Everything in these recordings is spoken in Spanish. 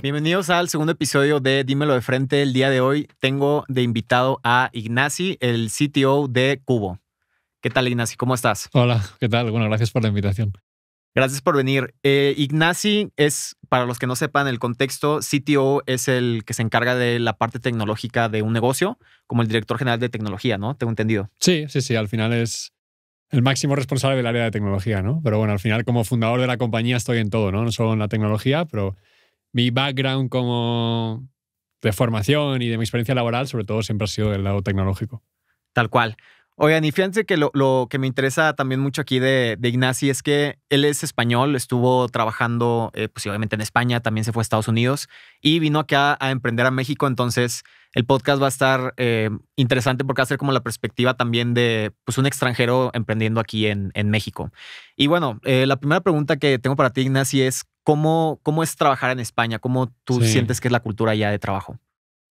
Bienvenidos al segundo episodio de Dímelo de Frente. El día de hoy tengo de invitado a Ignasi, el CTO de Cubo. ¿Qué tal, Ignasi? ¿Cómo estás? Hola, ¿qué tal? Bueno, gracias por la invitación. Gracias por venir. Eh, es, para los que no sepan el contexto, CTO es el que se encarga de la parte tecnológica de un negocio, como el director general de tecnología, ¿no? Tengo entendido. Sí, sí, sí. Al final es el máximo responsable del área de tecnología, ¿no? Pero bueno, al final como fundador de la compañía estoy en todo, ¿no? No solo en la tecnología, pero mi background como de formación y de mi experiencia laboral, sobre todo, siempre ha sido del lado tecnológico. Tal cual. Oigan, y fíjense que lo, que me interesa también mucho aquí de, de es que él es español, estuvo trabajando, eh, posiblemente pues en España, también se fue a Estados Unidos y vino acá a emprender a México. Entonces, el podcast va a estar eh, interesante porque va a ser como la perspectiva también de pues, un extranjero emprendiendo aquí en, en México. Y bueno, eh, la primera pregunta que tengo para ti, Ignasi es ¿Cómo, es trabajar en España? ¿Cómo tú sientes que es la cultura ya de trabajo?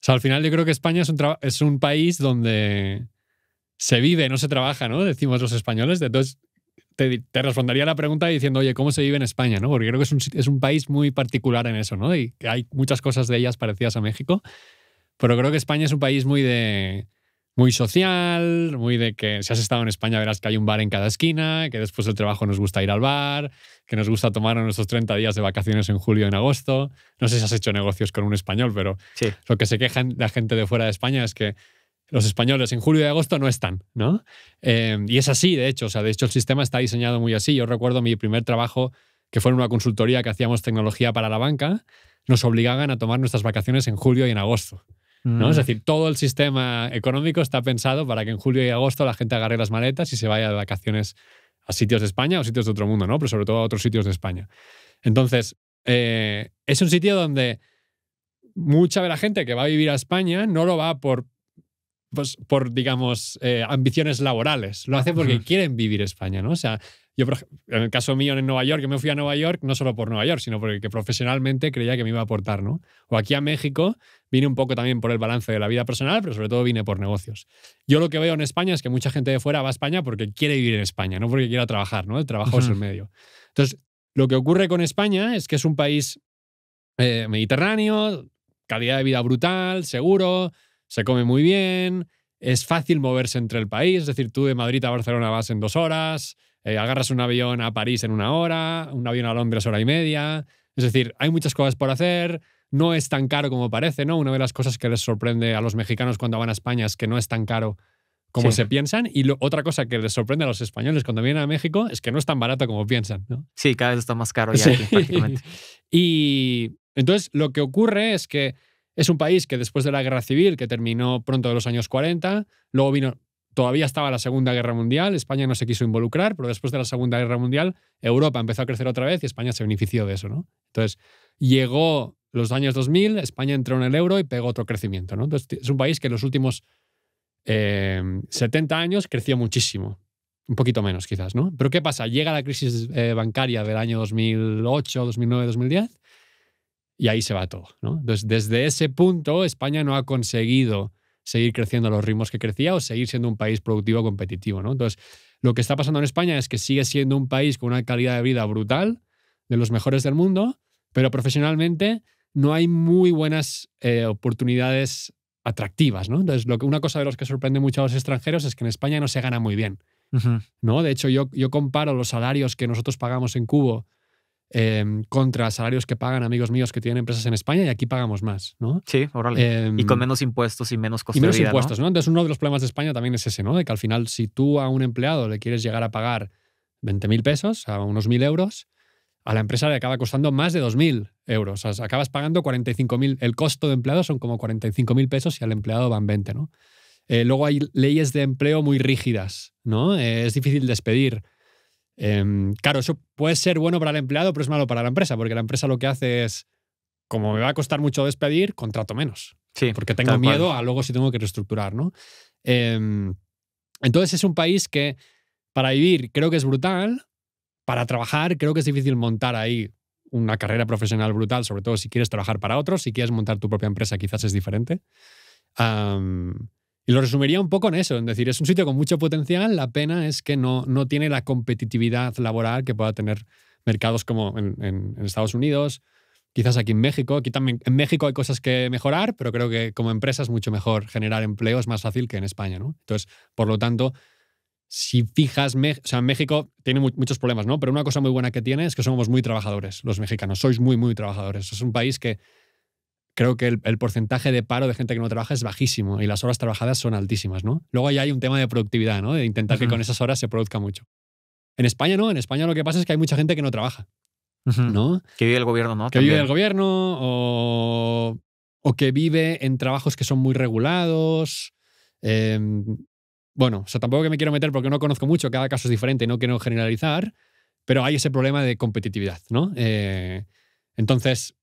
sea, al final yo creo que España es un, es un país donde se vive, no se trabaja, ¿no? Decimos los españoles. Entonces, te, te, respondería la pregunta diciendo, oye, ¿cómo se vive en España? ¿no? Porque creo que es un, es un país muy particular en eso, ¿no? Y hay muchas cosas de ellas parecidas a México. Pero creo que España es un país muy de muy social, muy de que si has estado en España verás que hay un bar en cada esquina, que después del trabajo nos gusta ir al bar, que nos gusta tomar nuestros 30 días de vacaciones en julio y en agosto. No sé si has hecho negocios con un español, pero lo que se quejan la gente de fuera de España es que los españoles en julio y agosto no están, ¿no? Em, y es así, de hecho, o sea, de hecho el sistema está diseñado muy así. Yo recuerdo mi primer trabajo que fue en una consultoría que hacíamos tecnología para la banca, nos obligaban a tomar nuestras vacaciones en julio y en agosto. ¿no? Es decir, todo el sistema económico está pensado para que en julio y agosto la gente agarre las maletas y se vaya de vacaciones a sitios de España o sitios de otro mundo, ¿no? Pero sobre todo a otros sitios de España. Entonces, eh, es un sitio donde mucha de la gente que va a vivir a España no lo va por, pues, por digamos, eh, ambiciones laborales. Lo hace porque quieren vivir España, ¿no? O sea, yo, en el caso mío en Nueva York, que me fui a Nueva York no solo por Nueva York, sino porque profesionalmente creía que me iba a aportar, ¿no? O aquí a México vine un poco también por el balance de la vida personal, pero sobre todo vine por negocios. Yo lo que veo en España es que mucha gente de fuera va a España porque quiere vivir en España, no porque quiera trabajar, ¿no? El trabajo es el medio. Entonces, lo que ocurre con España es que es un país eh, mediterráneo, calidad de vida brutal, seguro, se come muy bien, es fácil moverse entre el país, es decir, tú de Madrid a Barcelona vas en dos horas, eh, agarras un avión a París en una hora, un avión a Londres hora y media. Es decir, hay muchas cosas por hacer, no es tan caro como parece, ¿no? Una de las cosas que les sorprende a los mexicanos cuando van a España es que no es tan caro como se piensan. Y otra cosa que les sorprende a los españoles cuando vienen a México es que no es tan barato como piensan, Sí, cada vez está más caro ya prácticamente. y entonces lo que ocurre es que es un país que después de la guerra civil, que terminó pronto de los años 40, luego vino Todavía estaba la Segunda Guerra Mundial, España no se quiso involucrar, pero después de la Segunda Guerra Mundial, Europa empezó a crecer otra vez y España se benefició de eso, ¿no? Entonces, llegó los años 2000, España entró en el euro y pegó otro crecimiento, ¿no? es un país que en los últimos 70 eh, años creció muchísimo, un poquito menos quizás, ¿no? Pero ¿qué pasa? Llega la crisis eh, bancaria del año 2008, 2009, 2010 y ahí se va todo, ¿no? Entonces, desde ese punto, España no ha conseguido seguir creciendo a los ritmos que crecía o seguir siendo un país productivo competitivo. ¿no? Entonces, lo que está pasando en España es que sigue siendo un país con una calidad de vida brutal, de los mejores del mundo, pero profesionalmente no hay muy buenas eh, oportunidades atractivas. ¿no? Entonces, una cosa de los que sorprende mucho a los extranjeros es que en España no se gana muy bien. ¿no? De hecho, yo, yo comparo los salarios que nosotros pagamos en cubo Em, contra salarios que pagan amigos míos que tienen empresas en España y aquí pagamos más, ¿no? Sí, órale. Em, y con menos impuestos y menos costes. Y menos impuestos, ¿no? Entonces uno de los problemas de España también es ese, ¿no? De que al final si tú a un empleado le quieres llegar a pagar 20.000 mil pesos, a unos 1.000 euros, a la empresa le acaba costando más de 2.000 euros. O sea, acabas pagando 45.000, el costo de empleado son como 45.000 pesos y al empleado van 20, ¿no? Eh, luego hay leyes de empleo muy rígidas, ¿no? Eh, es difícil despedir Em, claro, eso puede ser bueno para el empleado, pero es malo para la empresa, porque la empresa lo que hace es, como me va a costar mucho despedir, contrato menos. Sí, porque tengo miedo a luego si tengo que reestructurar, ¿no? Em, entonces es un país que para vivir creo que es brutal, para trabajar creo que es difícil montar ahí una carrera profesional brutal, sobre todo si quieres trabajar para otros, si quieres montar tu propia empresa quizás es diferente. Y lo resumiría un poco en eso, en decir, es un sitio con mucho potencial, la pena es que no, no tiene la competitividad laboral que pueda tener mercados como en, Estados Unidos, quizás aquí en México. Aquí también en México hay cosas que mejorar, pero creo que como empresa es mucho mejor generar empleo, es más fácil que en España, ¿no? Entonces, por lo tanto, si fijas, o sea, México tiene muchos problemas, ¿no? Pero una cosa muy buena que tiene es que somos muy trabajadores, los mexicanos. Sois muy, muy trabajadores. Es un país que creo que el, porcentaje de paro de gente que no trabaja es bajísimo y las horas trabajadas son altísimas, ¿no? Luego ya hay un tema de productividad, ¿no? De intentar que con esas horas se produzca mucho. En España no, en España lo que pasa es que hay mucha gente que no trabaja, ¿no? Que vive el gobierno, ¿no? Que vive el gobierno o, que vive en trabajos que son muy regulados. Em, bueno, o sea, tampoco que me quiero meter porque no conozco mucho, cada caso es diferente y no quiero generalizar, pero hay ese problema de competitividad, ¿no? Eh, entonces,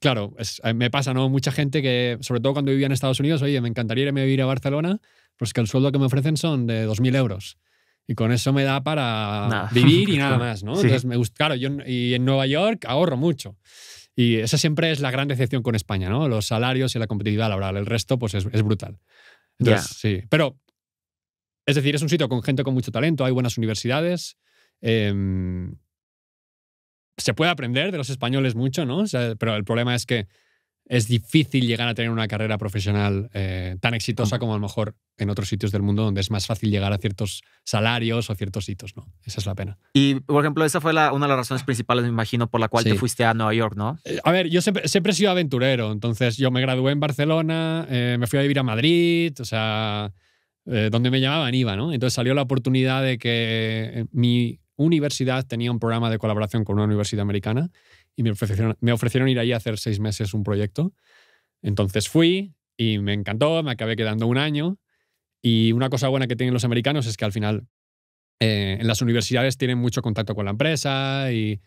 claro, me pasa, ¿no? Mucha gente que, sobre todo cuando vivía en Estados Unidos, oye, me encantaría irme a vivir a Barcelona, pues que el sueldo que me ofrecen son de 2.000 euros. Y con eso me da para vivir y nada más, ¿no? Entonces, me claro, yo y en Nueva York ahorro mucho. Y esa siempre es la gran decepción con España, ¿no? Los salarios y la competitividad laboral. El resto, pues es, brutal. Entonces, sí. Pero, es decir, es un sitio con gente con mucho talento, hay buenas universidades. Em, se puede aprender de los españoles mucho, ¿no? pero el problema es que es difícil llegar a tener una carrera profesional eh, tan exitosa como a lo mejor en otros sitios del mundo donde es más fácil llegar a ciertos salarios o ciertos hitos, ¿no? Esa es la pena. Y, por ejemplo, esa fue una de las razones principales, me imagino, por la cual te fuiste a Nueva York, ¿no? Eh, a ver, yo siempre, he sido aventurero, entonces yo me gradué en Barcelona, eh, me fui a vivir a Madrid, o sea, donde me llamaban iba, ¿no? Entonces salió la oportunidad de que mi universidad tenía un programa de colaboración con una universidad americana y me ofrecieron, ir ahí a hacer seis meses un proyecto. Entonces fui y me encantó, me acabé quedando un año. Y una cosa buena que tienen los americanos es que al final eh, en las universidades tienen mucho contacto con la empresa y,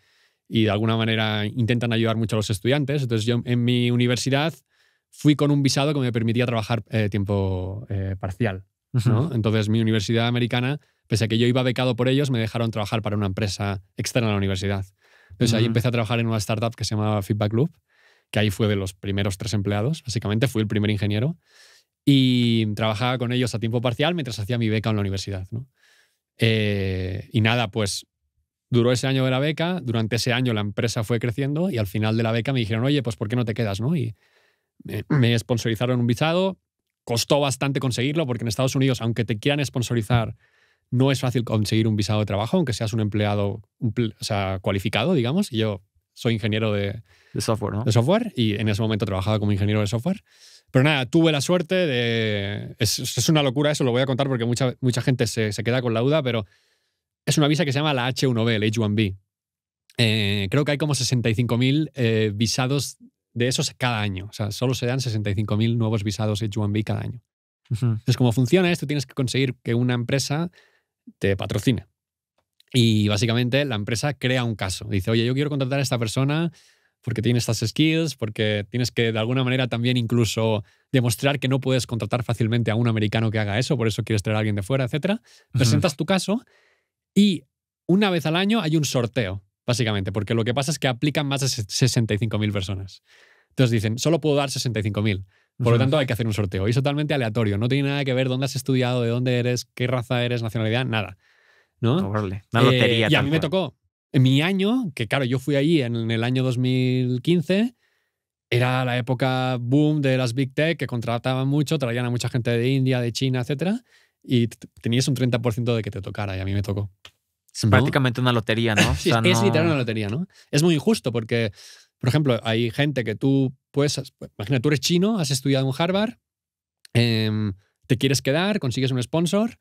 de alguna manera intentan ayudar mucho a los estudiantes. Entonces yo en mi universidad fui con un visado que me permitía trabajar eh, tiempo eh, parcial. Entonces mi universidad americana Pese a que yo iba becado por ellos, me dejaron trabajar para una empresa externa a la universidad. Entonces ahí empecé a trabajar en una startup que se llamaba Feedback Loop, que ahí fue de los primeros tres empleados, básicamente fui el primer ingeniero, y trabajaba con ellos a tiempo parcial mientras hacía mi beca en la universidad. ¿no? Eh, y nada, pues duró ese año de la beca, durante ese año la empresa fue creciendo y al final de la beca me dijeron, oye, pues ¿por qué no te quedas? ¿no? Y me, me sponsorizaron un visado, costó bastante conseguirlo porque en Estados Unidos, aunque te quieran sponsorizar no es fácil conseguir un visado de trabajo, aunque seas un empleado sea, cualificado, digamos. yo soy ingeniero de, software, software y en ese momento trabajaba como ingeniero de software. Pero nada, tuve la suerte de... Es, una locura eso, lo voy a contar porque mucha, mucha gente se, queda con la duda, pero es una visa que se llama la H1B, el H1B. creo que hay como 65.000 eh, visados de esos cada año. O sea, solo se dan 65.000 nuevos visados H1B cada año. Entonces, como funciona esto, tienes que conseguir que una empresa te patrocina. Y básicamente la empresa crea un caso. Dice, oye, yo quiero contratar a esta persona porque tiene estas skills, porque tienes que de alguna manera también incluso demostrar que no puedes contratar fácilmente a un americano que haga eso, por eso quieres traer a alguien de fuera, etc. Presentas tu caso y una vez al año hay un sorteo, básicamente, porque lo que pasa es que aplican más de 65.000 personas. Entonces dicen, solo puedo dar 65.000. Por lo tanto, hay que hacer un sorteo. Y es totalmente aleatorio. No tiene nada que ver dónde has estudiado, de dónde eres, qué raza eres, nacionalidad, nada. ¿No? Una lotería. Eh, y a mí me tocó. En mi año, que claro, yo fui allí en el año 2015, era la época boom de las Big Tech, que contrataban mucho, traían a mucha gente de India, de China, etcétera, y tenías un 30% de que te tocara, y a mí me tocó. Es prácticamente una lotería, ¿no? no... es, literal una lotería, ¿no? Es muy injusto porque por ejemplo, hay gente que tú, pues, imagina, tú eres chino, has estudiado en Harvard, em, te quieres quedar, consigues un sponsor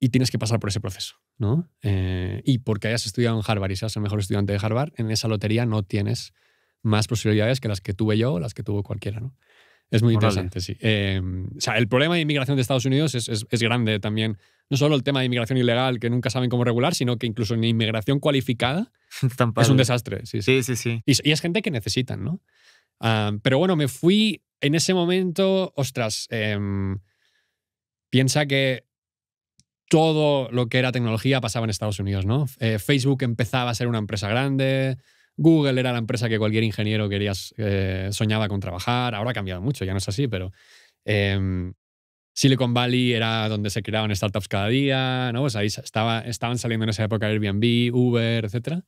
y tienes que pasar por ese proceso, ¿no? Eh, y porque hayas estudiado en Harvard y seas el mejor estudiante de Harvard, en esa lotería no tienes más posibilidades que las que tuve yo o las que tuvo cualquiera, ¿no? Es muy interesante, sí. Em, o sea, el problema de inmigración de Estados Unidos es, grande también. No solo el tema de inmigración ilegal, que nunca saben cómo regular, sino que incluso en inmigración cualificada es un desastre. Sí, sí, sí. sí, Y, es gente que necesitan, ¿no? pero bueno, me fui en ese momento, ostras, em, piensa que todo lo que era tecnología pasaba en Estados Unidos, ¿no? Eh, Facebook empezaba a ser una empresa grande, Google era la empresa que cualquier ingeniero quería, eh, soñaba con trabajar. Ahora ha cambiado mucho, ya no es así, pero em, Silicon Valley era donde se creaban startups cada día, ¿no? Pues ahí estaba, estaban saliendo en esa época Airbnb, Uber, etc.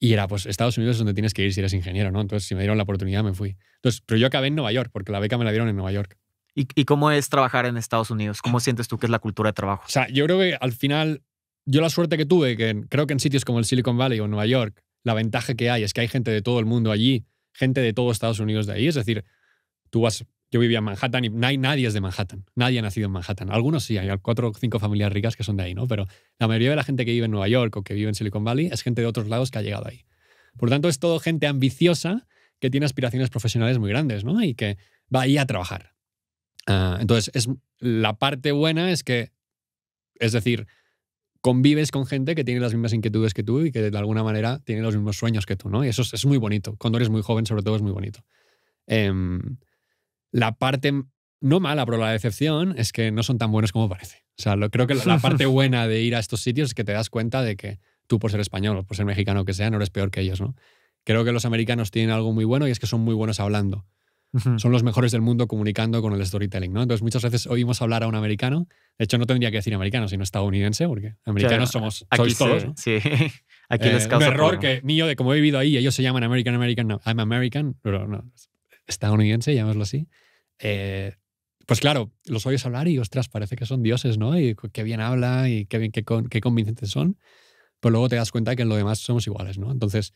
Y era, pues, Estados Unidos es donde tienes que ir si eres ingeniero, ¿no? Entonces, si me dieron la oportunidad, me fui. Entonces, pero yo acabé en Nueva York, porque la beca me la dieron en Nueva York. ¿Y, y cómo es trabajar en Estados Unidos? ¿Cómo sientes tú que es la cultura de trabajo? O sea, yo creo que al final, yo la suerte que tuve, que creo que en sitios como el Silicon Valley o Nueva York, la ventaja que hay es que hay gente de todo el mundo allí, gente de todo Estados Unidos de ahí. Es decir, tú vas, yo vivía en Manhattan y nadie es de Manhattan, nadie ha nacido en Manhattan. Algunos sí, hay cuatro o cinco familias ricas que son de ahí, ¿no? Pero la mayoría de la gente que vive en Nueva York o que vive en Silicon Valley es gente de otros lados que ha llegado ahí. Por lo tanto, es todo gente ambiciosa que tiene aspiraciones profesionales muy grandes, ¿no? Y que va ahí a trabajar. Ah, entonces, es, la parte buena es que, es decir, convives con gente que tiene las mismas inquietudes que tú y que de alguna manera tiene los mismos sueños que tú, ¿no? Y eso es, muy bonito. Cuando eres muy joven, sobre todo, es muy bonito. Em, la parte no mala, pero la decepción es que no son tan buenos como parece. O sea, creo que la, parte buena de ir a estos sitios es que te das cuenta de que tú, por ser español o por ser mexicano que sea, no eres peor que ellos, ¿no? Creo que los americanos tienen algo muy bueno y es que son muy buenos hablando son los mejores del mundo comunicando con el storytelling, ¿no? Entonces muchas veces oímos hablar a un americano, de hecho no tendría que decir americano, sino estadounidense, porque americanos somos aquí todos, ¿no? Sí. Aquí les eh, causa un error que mío de cómo he vivido ahí, ellos se llaman American American, I'm American, pero no, estadounidense, llamémoslo así. Eh, pues claro, los oyes hablar y ostras, parece que son dioses, ¿no? Y qué bien habla y qué bien, qué, qué convincentes son. Pero luego te das cuenta que en lo demás somos iguales, ¿no? Entonces,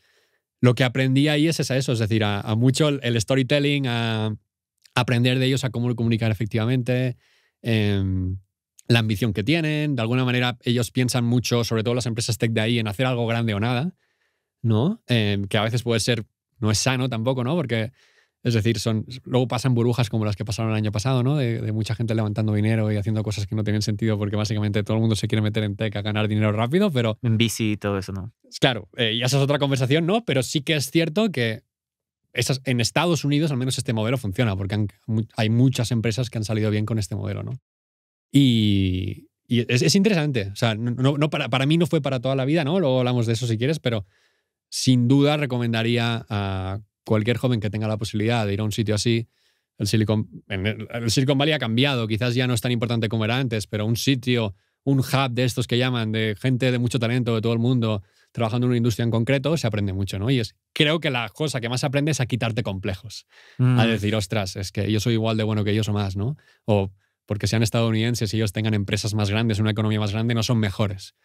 lo que aprendí ahí es a eso, es decir, a, mucho el, storytelling, a aprender de ellos a cómo comunicar efectivamente, em, la ambición que tienen. De alguna manera, ellos piensan mucho, sobre todo las empresas tech de ahí, en hacer algo grande o nada, ¿no? Em, que a veces puede ser, no es sano tampoco, ¿no? Porque es decir, son, luego pasan burbujas como las que pasaron el año pasado, ¿no? De, mucha gente levantando dinero y haciendo cosas que no tienen sentido porque básicamente todo el mundo se quiere meter en tech a ganar dinero rápido, pero... En bici y todo eso, ¿no? Claro, eh, y esa es otra conversación, ¿no? Pero sí que es cierto que esas, en Estados Unidos al menos este modelo funciona porque hay muchas empresas que han salido bien con este modelo, ¿no? Y, es, interesante. O sea, no, no para, para, mí no fue para toda la vida, ¿no? Luego hablamos de eso si quieres, pero sin duda recomendaría a cualquier joven que tenga la posibilidad de ir a un sitio así, el Silicon, Valley ha cambiado, quizás ya no es tan importante como era antes, pero un sitio, un hub de estos que llaman, de gente de mucho talento de todo el mundo, trabajando en una industria en concreto, se aprende mucho, ¿no? Y creo que la cosa que más aprendes es a quitarte complejos, mm. a decir, ostras, es que yo soy igual de bueno que ellos o más, ¿no? O porque sean estadounidenses y ellos tengan empresas más grandes, una economía más grande, no son mejores,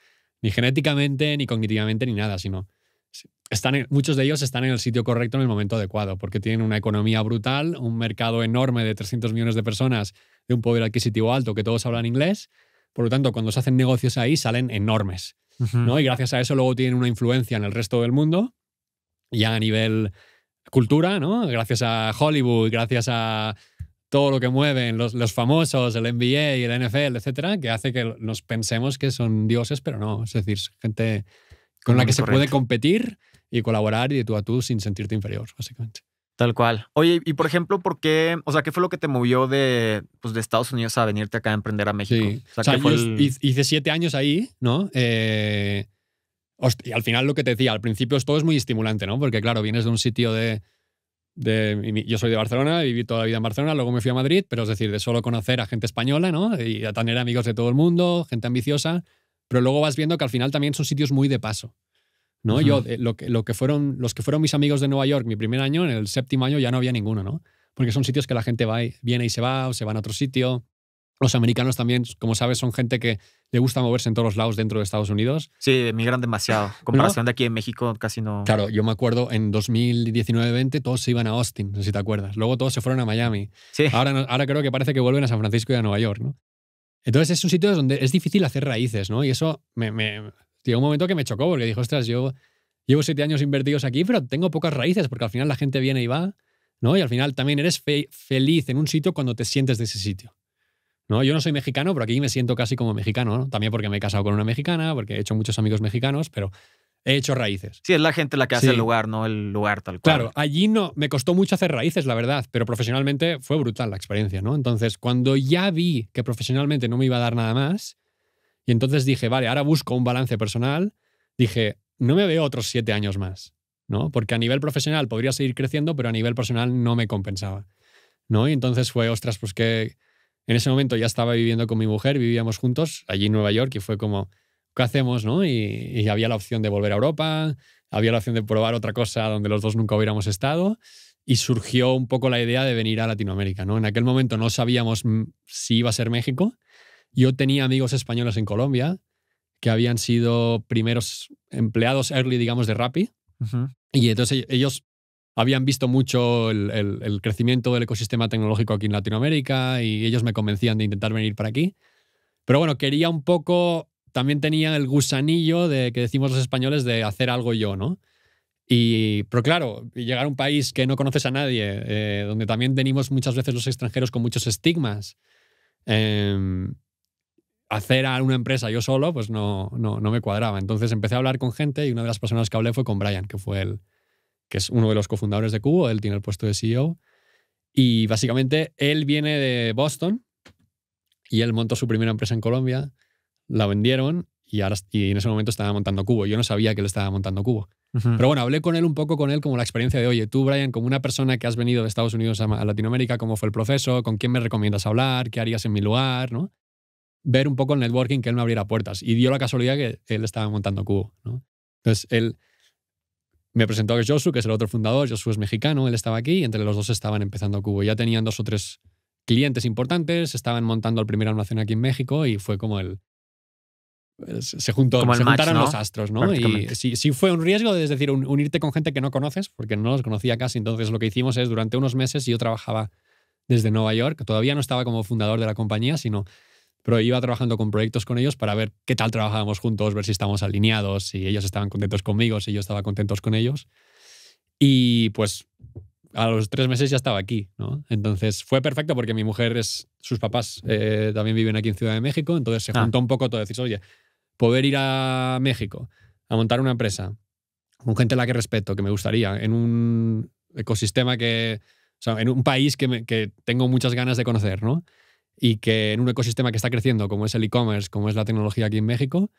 ni genéticamente, ni cognitivamente, ni nada, sino están muchos de ellos están en el sitio correcto en el momento adecuado, porque tienen una economía brutal, un mercado enorme de 300 millones de personas, de un poder adquisitivo alto, que todos hablan inglés. Por lo tanto, cuando se hacen negocios ahí, salen enormes. ¿no? Y gracias a eso luego tienen una influencia en el resto del mundo, ya a nivel cultura, ¿no? gracias a Hollywood, gracias a todo lo que mueven los, los famosos, el NBA y el NFL, etcétera, que hace que nos pensemos que son dioses, pero no, es decir, gente con la que se puede competir y colaborar y de tú a tú sin sentirte inferior, básicamente. Tal cual. Oye, y por ejemplo, ¿por qué? O sea, ¿qué fue lo que te movió de, pues, Estados Unidos a venirte acá a emprender a México? O sea, hice siete años ahí, ¿no? Eh, y al final lo que te decía, al principio todo es muy estimulante, ¿no? Porque claro, vienes de un sitio de, de, Yo soy de Barcelona, viví toda la vida en Barcelona, luego me fui a Madrid, pero es decir, de solo conocer a gente española, ¿no? Y a tener amigos de todo el mundo, gente ambiciosa. Pero luego vas viendo que al final también son sitios muy de paso. ¿no? Yo, eh, lo que, fueron, los que fueron mis amigos de Nueva York mi primer año, en el séptimo año ya no había ninguno, ¿no? Porque son sitios que la gente va viene y se va, o se va a otro sitio. Los americanos también, como sabes, son gente que le gusta moverse en todos los lados dentro de Estados Unidos. Sí, emigran demasiado. Comparación de aquí en México casi no. Claro, yo me acuerdo en 2019-20 todos se iban a Austin, no si te acuerdas. Luego todos se fueron a Miami. Ahora, ahora creo que parece que vuelven a San Francisco y a Nueva York, ¿no? Entonces es un sitio donde es difícil hacer raíces, ¿no? Y eso me, me llegó un momento que me chocó porque dijo, ostras, yo llevo siete años invertidos aquí, pero tengo pocas raíces porque al final la gente viene y va, ¿no? Y al final también eres feliz en un sitio cuando te sientes de ese sitio. ¿no? Yo no soy mexicano, pero aquí me siento casi como mexicano, ¿no? También porque me he casado con una mexicana, porque he hecho muchos amigos mexicanos, pero he hecho raíces. Sí, es la gente la que hace el lugar, no el lugar tal cual. Claro, allí no, me costó mucho hacer raíces, la verdad, pero profesionalmente fue brutal la experiencia, ¿no? Entonces, cuando ya vi que profesionalmente no me iba a dar nada más, y entonces dije, vale, ahora busco un balance personal, dije, no me veo otros siete años más, ¿no? Porque a nivel profesional podría seguir creciendo, pero a nivel personal no me compensaba, ¿no? Y entonces fue, ostras, pues que en ese momento ya estaba viviendo con mi mujer, vivíamos juntos allí en Nueva York y fue como ¿qué hacemos? ¿no? Y, había la opción de volver a Europa, había la opción de probar otra cosa donde los dos nunca hubiéramos estado. Y surgió un poco la idea de venir a Latinoamérica. ¿no? En aquel momento no sabíamos si iba a ser México. Yo tenía amigos españoles en Colombia que habían sido primeros empleados early, digamos, de Rappi. Y entonces ellos habían visto mucho el, crecimiento del ecosistema tecnológico aquí en Latinoamérica y ellos me convencían de intentar venir para aquí. Pero bueno, quería un poco también tenía el gusanillo de que decimos los españoles de hacer algo yo, ¿no? Y, pero claro, llegar a un país que no conoces a nadie, eh, donde también venimos muchas veces los extranjeros con muchos estigmas, em, hacer a una empresa yo solo, pues no, no, no, me cuadraba. Entonces empecé a hablar con gente y una de las personas que hablé fue con Brian, que fue el, que es uno de los cofundadores de Cubo, él tiene el puesto de CEO. Y básicamente él viene de Boston y él montó su primera empresa en Colombia la vendieron y, ahora, y en ese momento estaba montando Cubo. Yo no sabía que él estaba montando Cubo. Pero bueno, hablé con él un poco, con él como la experiencia de, oye, tú, Brian, como una persona que has venido de Estados Unidos a Latinoamérica, ¿cómo fue el proceso? ¿Con quién me recomiendas hablar? ¿Qué harías en mi lugar? ¿no? Ver un poco el networking, que él me abriera puertas. Y dio la casualidad que él estaba montando Cubo. ¿no? Entonces, él me presentó a Josu, que es el otro fundador. Josu es mexicano, él estaba aquí y entre los dos estaban empezando Cubo. Ya tenían dos o tres clientes importantes, estaban montando el primer almacén aquí en México y fue como el, eh, se, juntó, juntaron los astros, ¿no? Y sí, fue un riesgo, es decir, unirte con gente que no conoces, porque no los conocía casi. Entonces lo que hicimos es, durante unos meses yo trabajaba desde Nueva York, todavía no estaba como fundador de la compañía, sino pero iba trabajando con proyectos con ellos para ver qué tal trabajábamos juntos, ver si estábamos alineados, si ellos estaban contentos conmigo, si yo estaba contentos con ellos. Y pues a los tres meses ya estaba aquí, ¿no? Entonces fue perfecto porque mi mujer es, sus papás eh, también viven aquí en Ciudad de México, entonces se ah. juntó un poco todo, decís, oye, poder ir a México a montar una empresa con gente a la que respeto, que me gustaría, en un ecosistema que, o sea, en un país que, tengo muchas ganas de conocer, ¿no? Y que en un ecosistema que está creciendo, como es el e-commerce, como es la tecnología aquí en México,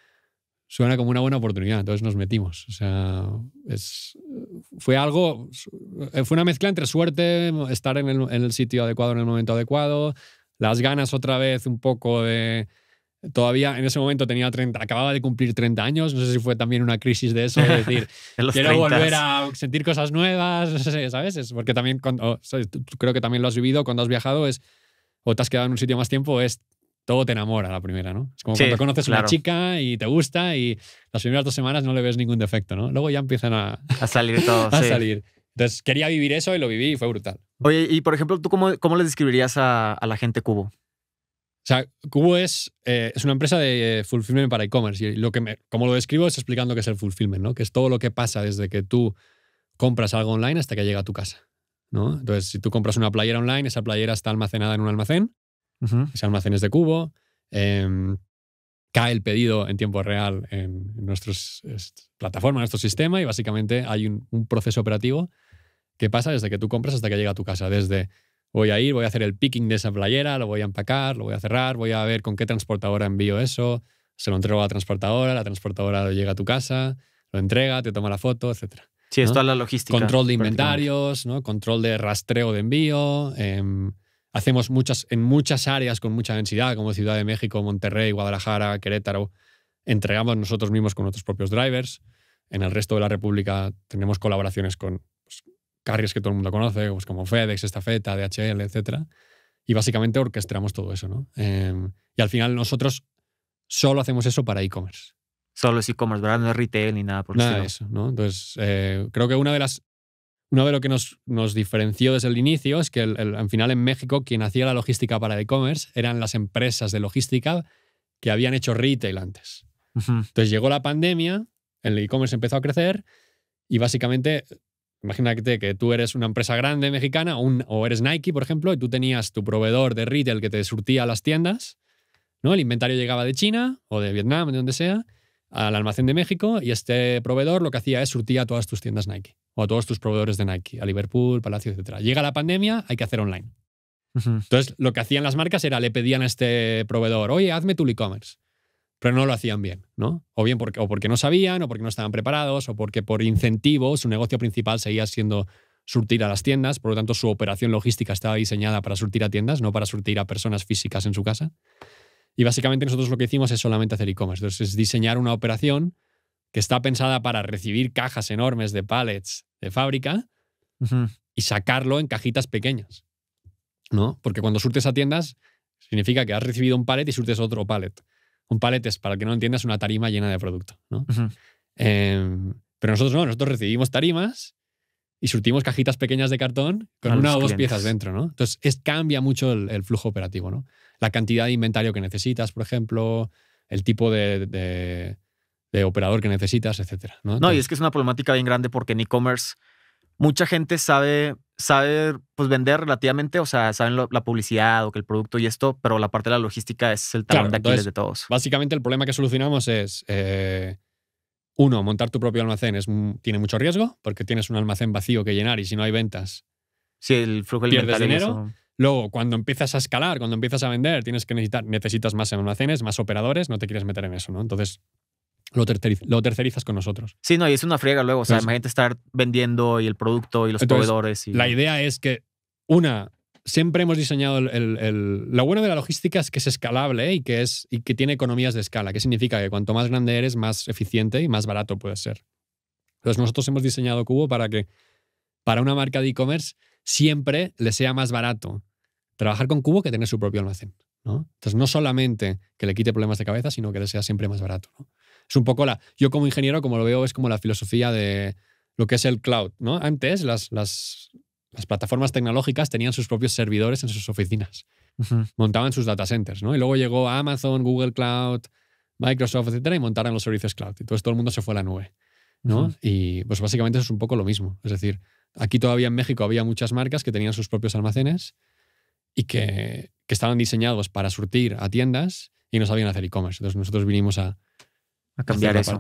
suena como una buena oportunidad. Entonces nos metimos. O sea, fue algo, fue una mezcla entre suerte, estar en el sitio adecuado en el momento adecuado, las ganas otra vez un poco de Todavía en ese momento tenía 30, acababa de cumplir 30 años, no sé si fue también una crisis de eso, decir, quiero volver a sentir cosas nuevas, no sé, ¿sabes? porque también, cuando, creo que también lo has vivido cuando has viajado, es, o te has quedado en un sitio más tiempo, es todo te enamora la primera, ¿no? Es como cuando conoces una chica y te gusta y las primeras dos semanas no le ves ningún defecto, ¿no? Luego ya empiezan a, a salir todo. a salir. Entonces quería vivir eso y lo viví y fue brutal. Oye, y por ejemplo, ¿tú cómo, le describirías a, a la gente cubo? O sea, Cubo es, eh, es una empresa de eh, fulfillment para e-commerce y lo que como lo describo es explicando qué es el fulfillment, ¿no? Que es todo lo que pasa desde que tú compras algo online hasta que llega a tu casa, ¿no? Entonces, si tú compras una playera online, esa playera está almacenada en un almacén, ese almacén es de Cubo, em, cae el pedido en tiempo real en, nuestra plataforma, plataformas, en nuestro sistema y básicamente hay un, un proceso operativo que pasa desde que tú compras hasta que llega a tu casa, desde voy a ir, voy a hacer el picking de esa playera, lo voy a empacar, lo voy a cerrar, voy a ver con qué transportadora envío eso, se lo entrego a la transportadora, la transportadora lo llega a tu casa, lo entrega, te toma la foto, etc. Sí, esto es la logística. Control de inventarios, ¿no? control de rastreo de envío. Em, hacemos muchas, en muchas áreas con mucha densidad, como Ciudad de México, Monterrey, Guadalajara, Querétaro, entregamos nosotros mismos con nuestros propios drivers. En el resto de la República tenemos colaboraciones con carriers que todo el mundo conoce, pues como FedEx, Estafeta, DHL, etc. Y básicamente orquestamos todo eso, ¿no? Em, y al final nosotros solo hacemos eso para e-commerce. Solo es e-commerce, ¿verdad? No es retail ni nada por nada de eso, ¿no? Entonces, eh, creo que una de las uno de lo que nos, nos, diferenció desde el inicio es que al final en México quien hacía la logística para e-commerce eran las empresas de logística que habían hecho retail antes. Entonces llegó la pandemia, el e-commerce empezó a crecer y básicamente Imagínate que tú eres una empresa grande mexicana o eres Nike, por ejemplo, y tú tenías tu proveedor de retail que te surtía a las tiendas, ¿no? El inventario llegaba de China o de Vietnam, de donde sea, al almacén de México y este proveedor lo que hacía es surtía a todas tus tiendas Nike o a todos tus proveedores de Nike, a Liverpool, Palacio, etc. Llega la pandemia, hay que hacer online. Entonces, lo que hacían las marcas era le pedían a este proveedor, oye, hazme tu e-commerce pero no lo hacían bien, ¿no? O bien porque, o porque no sabían, o porque no estaban preparados, o porque por incentivos su negocio principal seguía siendo surtir a las tiendas, por lo tanto su operación logística estaba diseñada para surtir a tiendas, no para surtir a personas físicas en su casa. Y básicamente nosotros lo que hicimos es solamente hacer e-commerce, entonces es diseñar una operación que está pensada para recibir cajas enormes de pallets de fábrica y sacarlo en cajitas pequeñas, ¿no? Porque cuando surtes a tiendas significa que has recibido un pallet y surtes otro pallet un paletes es, para el que no entiendas una tarima llena de producto. Em, pero nosotros no, nosotros recibimos tarimas y surtimos cajitas pequeñas de cartón con una o dos piezas dentro, ¿no? Entonces cambia mucho el, flujo operativo, ¿no? La cantidad de inventario que necesitas, por ejemplo, el tipo de, operador que necesitas, etcétera. ¿no? no, y es que es una problemática bien grande porque en e-commerce mucha gente sabe saber pues vender relativamente, o sea, saben la publicidad o que el producto y esto, pero la parte de la logística es el talón de Aquiles de todos. Básicamente el problema que solucionamos es eh, uno, montar tu propio almacén es, tiene mucho riesgo porque tienes un almacén vacío que llenar y si no hay ventas, el flujo pierdes dinero. Luego, cuando empiezas a escalar, cuando empiezas a vender, tienes que necesitar, necesitas más almacenes, más operadores, no te quieres meter en eso, ¿no? Entonces, lo, tercerizas con nosotros. Sí, no, y es una friega luego. o sea, imagínate estar vendiendo y el producto y los proveedores. Y... La idea es que, una, siempre hemos diseñado el, el, Lo bueno de la logística es que es escalable ¿eh? y, que es, y que tiene economías de escala, que significa que cuanto más grande eres, más eficiente y más barato puede ser. Entonces nosotros hemos diseñado Cubo para que para una marca de e-commerce siempre le sea más barato trabajar con Cubo que tener su propio almacén. ¿no? Entonces no solamente que le quite problemas de cabeza, sino que le sea siempre más barato. ¿no? Es un poco la. Yo, como ingeniero, como lo veo, es como la filosofía de lo que es el cloud. ¿no? Antes, las, las, las plataformas tecnológicas tenían sus propios servidores en sus oficinas. Montaban sus data centers, ¿no? Y luego llegó Amazon, Google Cloud, Microsoft, etcétera, y montaron los servicios cloud. Y entonces todo el mundo se fue a la nube. ¿no? Y pues básicamente eso es un poco lo mismo. Es decir, aquí todavía en México había muchas marcas que tenían sus propios almacenes y que, que estaban diseñados para surtir a tiendas y no sabían hacer e-commerce. Entonces nosotros vinimos a, a cambiar eso.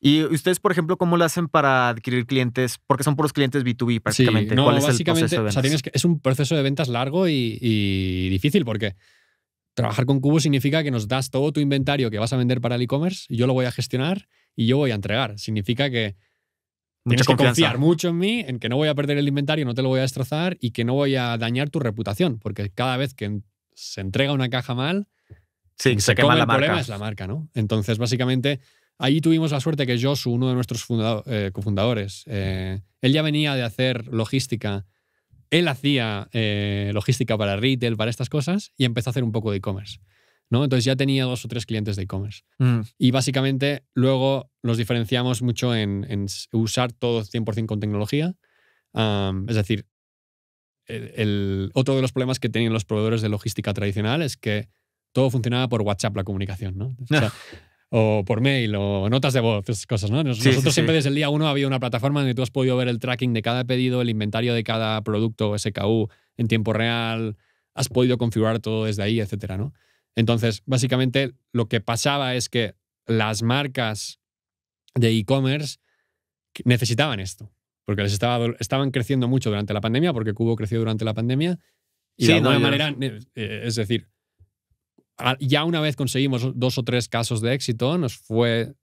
Y ustedes, por ejemplo, ¿cómo lo hacen para adquirir clientes? Porque son puros clientes B2B prácticamente. ¿Cuál es básicamente, proceso de que, es un proceso de ventas largo y, difícil porque trabajar con Cubo significa que nos das todo tu inventario que vas a vender para el e-commerce, yo lo voy a gestionar y yo voy a entregar. Significa que tienes que confiar mucho en mí, en que no voy a perder el inventario, no te lo voy a destrozar y que no voy a dañar tu reputación, porque cada vez que se entrega una caja mal, Sí, se, se la marca. problema es la marca, ¿no? Entonces, básicamente, ahí tuvimos la suerte que Josu, uno de nuestros eh, cofundadores, eh, él ya venía de hacer logística. Él hacía eh, logística para retail, para estas cosas, y empezó a hacer un poco de e-commerce. ¿no? Entonces ya tenía dos o tres clientes de e-commerce. Mm. Y básicamente luego los diferenciamos mucho en, usar todo 100% con tecnología. es decir, el, otro de los problemas que tenían los proveedores de logística tradicional es que todo funcionaba por WhatsApp la comunicación, ¿no? O, por mail, o notas de voz, esas cosas, ¿no? nosotros siempre desde el día uno había una plataforma donde tú has podido ver el tracking de cada pedido, el inventario de cada producto SKU en tiempo real, has podido configurar todo desde ahí, etcétera, ¿no? Entonces, básicamente lo que pasaba es que las marcas de e-commerce necesitaban esto, porque les estaba, estaban creciendo mucho durante la pandemia, porque Cubo creció durante la pandemia, y de alguna manera, eh, es decir, Ah, ya una vez conseguimos dos o tres casos de éxito, nos fue.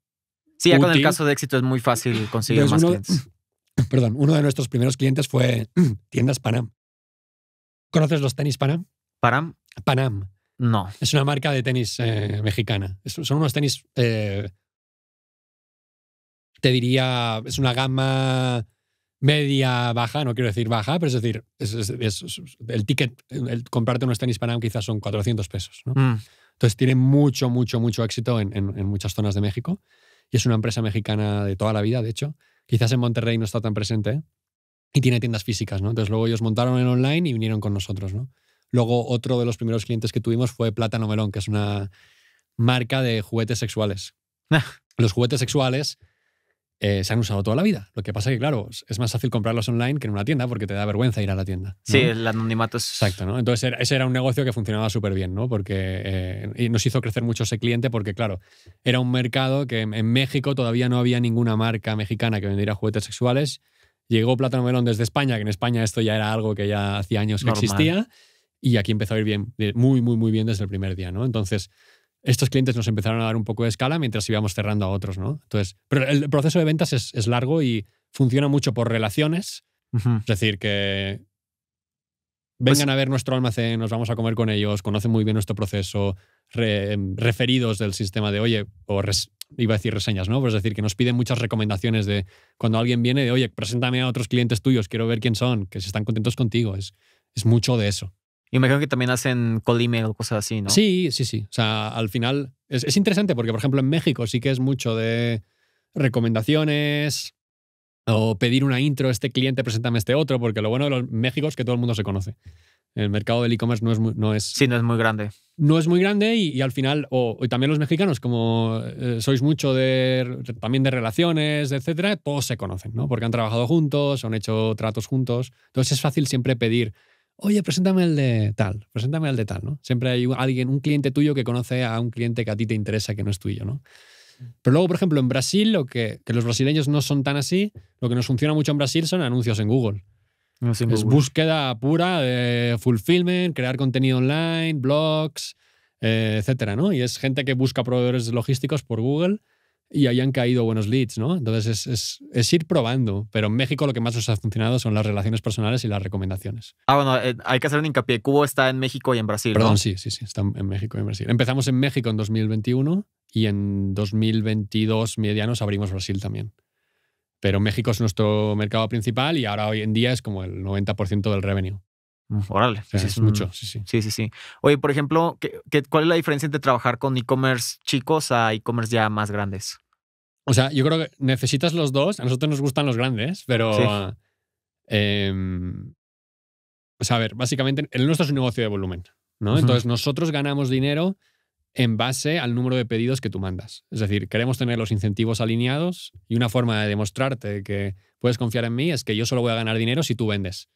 Sí, ya con el caso de éxito es muy fácil conseguir más clientes. Perdón, uno de nuestros primeros clientes fue Tiendas Panam. ¿Conoces los tenis Panam? ¿Panam? Panam. No. Es una marca de tenis eh, mexicana. son unos tenis. Eh, te diría. Es una gama media baja, no quiero decir baja, pero es decir, es, el ticket, el comprarte unos tenis Panam quizás son 400 pesos. Mm. Entonces tiene mucho, mucho, mucho éxito en, en, muchas zonas de México y es una empresa mexicana de toda la vida, de hecho. Quizás en Monterrey no está tan presente ¿eh? y tiene tiendas físicas, Entonces luego ellos montaron en online y vinieron con nosotros, ¿no? Luego otro de los primeros clientes que tuvimos fue Plátano Melón, que es una marca de juguetes sexuales. Ah. Los juguetes sexuales eh, se han usado toda la vida. Lo que pasa es que, claro, es más fácil comprarlos online que en una tienda porque te da vergüenza ir a la tienda. Sí, el anonimato es... Exacto, ¿no? Entonces ese era un negocio que funcionaba súper bien, ¿no? Porque eh, y nos hizo crecer mucho ese cliente porque, claro, era un mercado que en México todavía no había ninguna marca mexicana que vendiera juguetes sexuales. Llegó Plátano Melón desde España, que en España esto ya era algo que ya hacía años que existía. Y aquí empezó a ir bien, muy, muy, muy bien desde el primer día, ¿no? Entonces estos clientes nos empezaron a dar un poco de escala mientras íbamos cerrando a otros, ¿no? Entonces, pero el proceso de ventas es, largo y funciona mucho por relaciones. Es decir, que vengan pues a ver nuestro almacén, nos vamos a comer con ellos, conocen muy bien nuestro proceso, em, referidos del sistema de, oye, o iba a decir reseñas, ¿no? es pues decir, que nos piden muchas recomendaciones de cuando alguien viene, de, oye, preséntame a otros clientes tuyos, quiero ver quién son, que se están contentos contigo. Es, es mucho de eso. Y me imagino que también hacen cold email o cosas así, ¿no? Sí, sí, sí. O sea, al final es, es interesante porque, por ejemplo, en México sí que es mucho de recomendaciones, o pedir una intro, este cliente, preséntame este otro, porque lo bueno de los México es que todo el mundo se conoce. El mercado del e-commerce no es, no es... Sí, no es muy grande. No es muy grande y, al final, o, y también los mexicanos, como eh, sois mucho de, también de relaciones, etcétera, todos se conocen, ¿no? Porque han trabajado juntos, han hecho tratos juntos. Entonces es fácil siempre pedir oye, preséntame el de tal, preséntame al de tal, ¿no? Siempre hay alguien, un cliente tuyo que conoce a un cliente que a ti te interesa que no es tuyo, ¿no? Pero luego, por ejemplo, en Brasil, lo que, los brasileños no son tan así, lo que nos funciona mucho en Brasil son anuncios en Google. es búsqueda pura de fulfillment, crear contenido online, blogs, etc. Eh, etcétera, ¿no? Y es gente que busca proveedores logísticos por Google y hayan caído buenos leads, ¿no? Entonces es, es, es, ir probando, pero en México lo que más nos ha funcionado son las relaciones personales y las recomendaciones. Ah, bueno, eh, hay que hacer un hincapié. Cubo está en México y en Brasil. Perdón, sí, sí, sí, está en México y en Brasil. Empezamos en México en 2021 y en 2022 medianos abrimos Brasil también. Pero México es nuestro mercado principal y ahora hoy en día es como el 90% del revenue. Órale. Pues mucho. Sí, sí. sí, Oye, por ejemplo, cuál es la diferencia entre trabajar con e-commerce chicos a e-commerce ya más grandes? O sea, yo creo que necesitas los dos. A nosotros nos gustan los grandes, pero. Em, a ver, básicamente, el nuestro es un negocio de volumen, ¿no? Entonces, nosotros ganamos dinero en base al número de pedidos que tú mandas. Es decir, queremos tener los incentivos alineados y una forma de demostrarte que puedes confiar en mí es que yo solo voy a ganar dinero si tú vendes.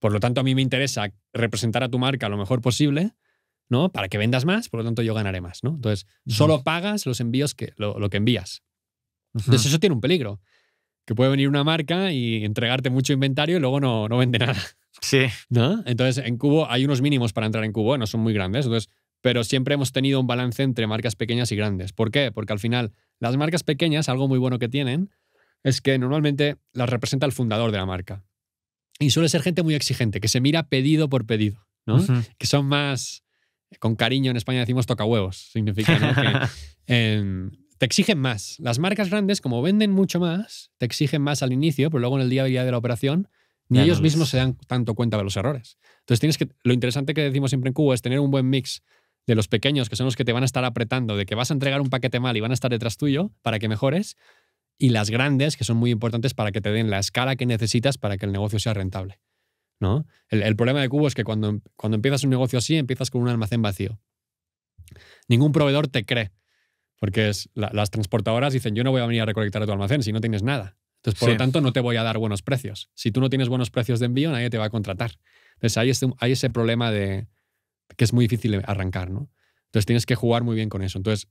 Por lo tanto, a mí me interesa representar a tu marca lo mejor posible, ¿no? Para que vendas más, por lo tanto yo ganaré más, ¿no? Entonces, solo pagas los envíos que, lo, que envías. Entonces, eso tiene un peligro. Que puede venir una marca y entregarte mucho inventario y luego no, no vende nada. Sí. ¿No? Entonces, en cubo hay unos mínimos para entrar en cubo, no son muy grandes. Entonces, pero siempre hemos tenido un balance entre marcas pequeñas y grandes. ¿Por qué? Porque al final, las marcas pequeñas, algo muy bueno que tienen, es que normalmente las representa el fundador de la marca. Y suele ser gente muy exigente, que se mira pedido por pedido, ¿no? Que son más, con cariño en España decimos toca huevos, significa que em, te exigen más. Las marcas grandes, como venden mucho más, te exigen más al inicio, pero luego en el día a día de la operación ni ellos mismos se dan tanto cuenta de los errores. Entonces tienes que, lo interesante que decimos siempre en Cuba es tener un buen mix de los pequeños, que son los que te van a estar apretando, de que vas a entregar un paquete mal y van a estar detrás tuyo para que mejores, y las grandes, que son muy importantes para que te den la escala que necesitas para que el negocio sea rentable. ¿no? El, problema de Cubo es que cuando, cuando empiezas un negocio así, empiezas con un almacén vacío. Ningún proveedor te cree, porque las transportadoras dicen, yo no voy a venir a recolectar tu almacén si no tienes nada. Entonces, por lo tanto, no te voy a dar buenos precios. Si tú no tienes buenos precios de envío, nadie te va a contratar. Entonces, hay, hay ese problema de que es muy difícil arrancar, ¿no? Entonces, tienes que jugar muy bien con eso. Entonces,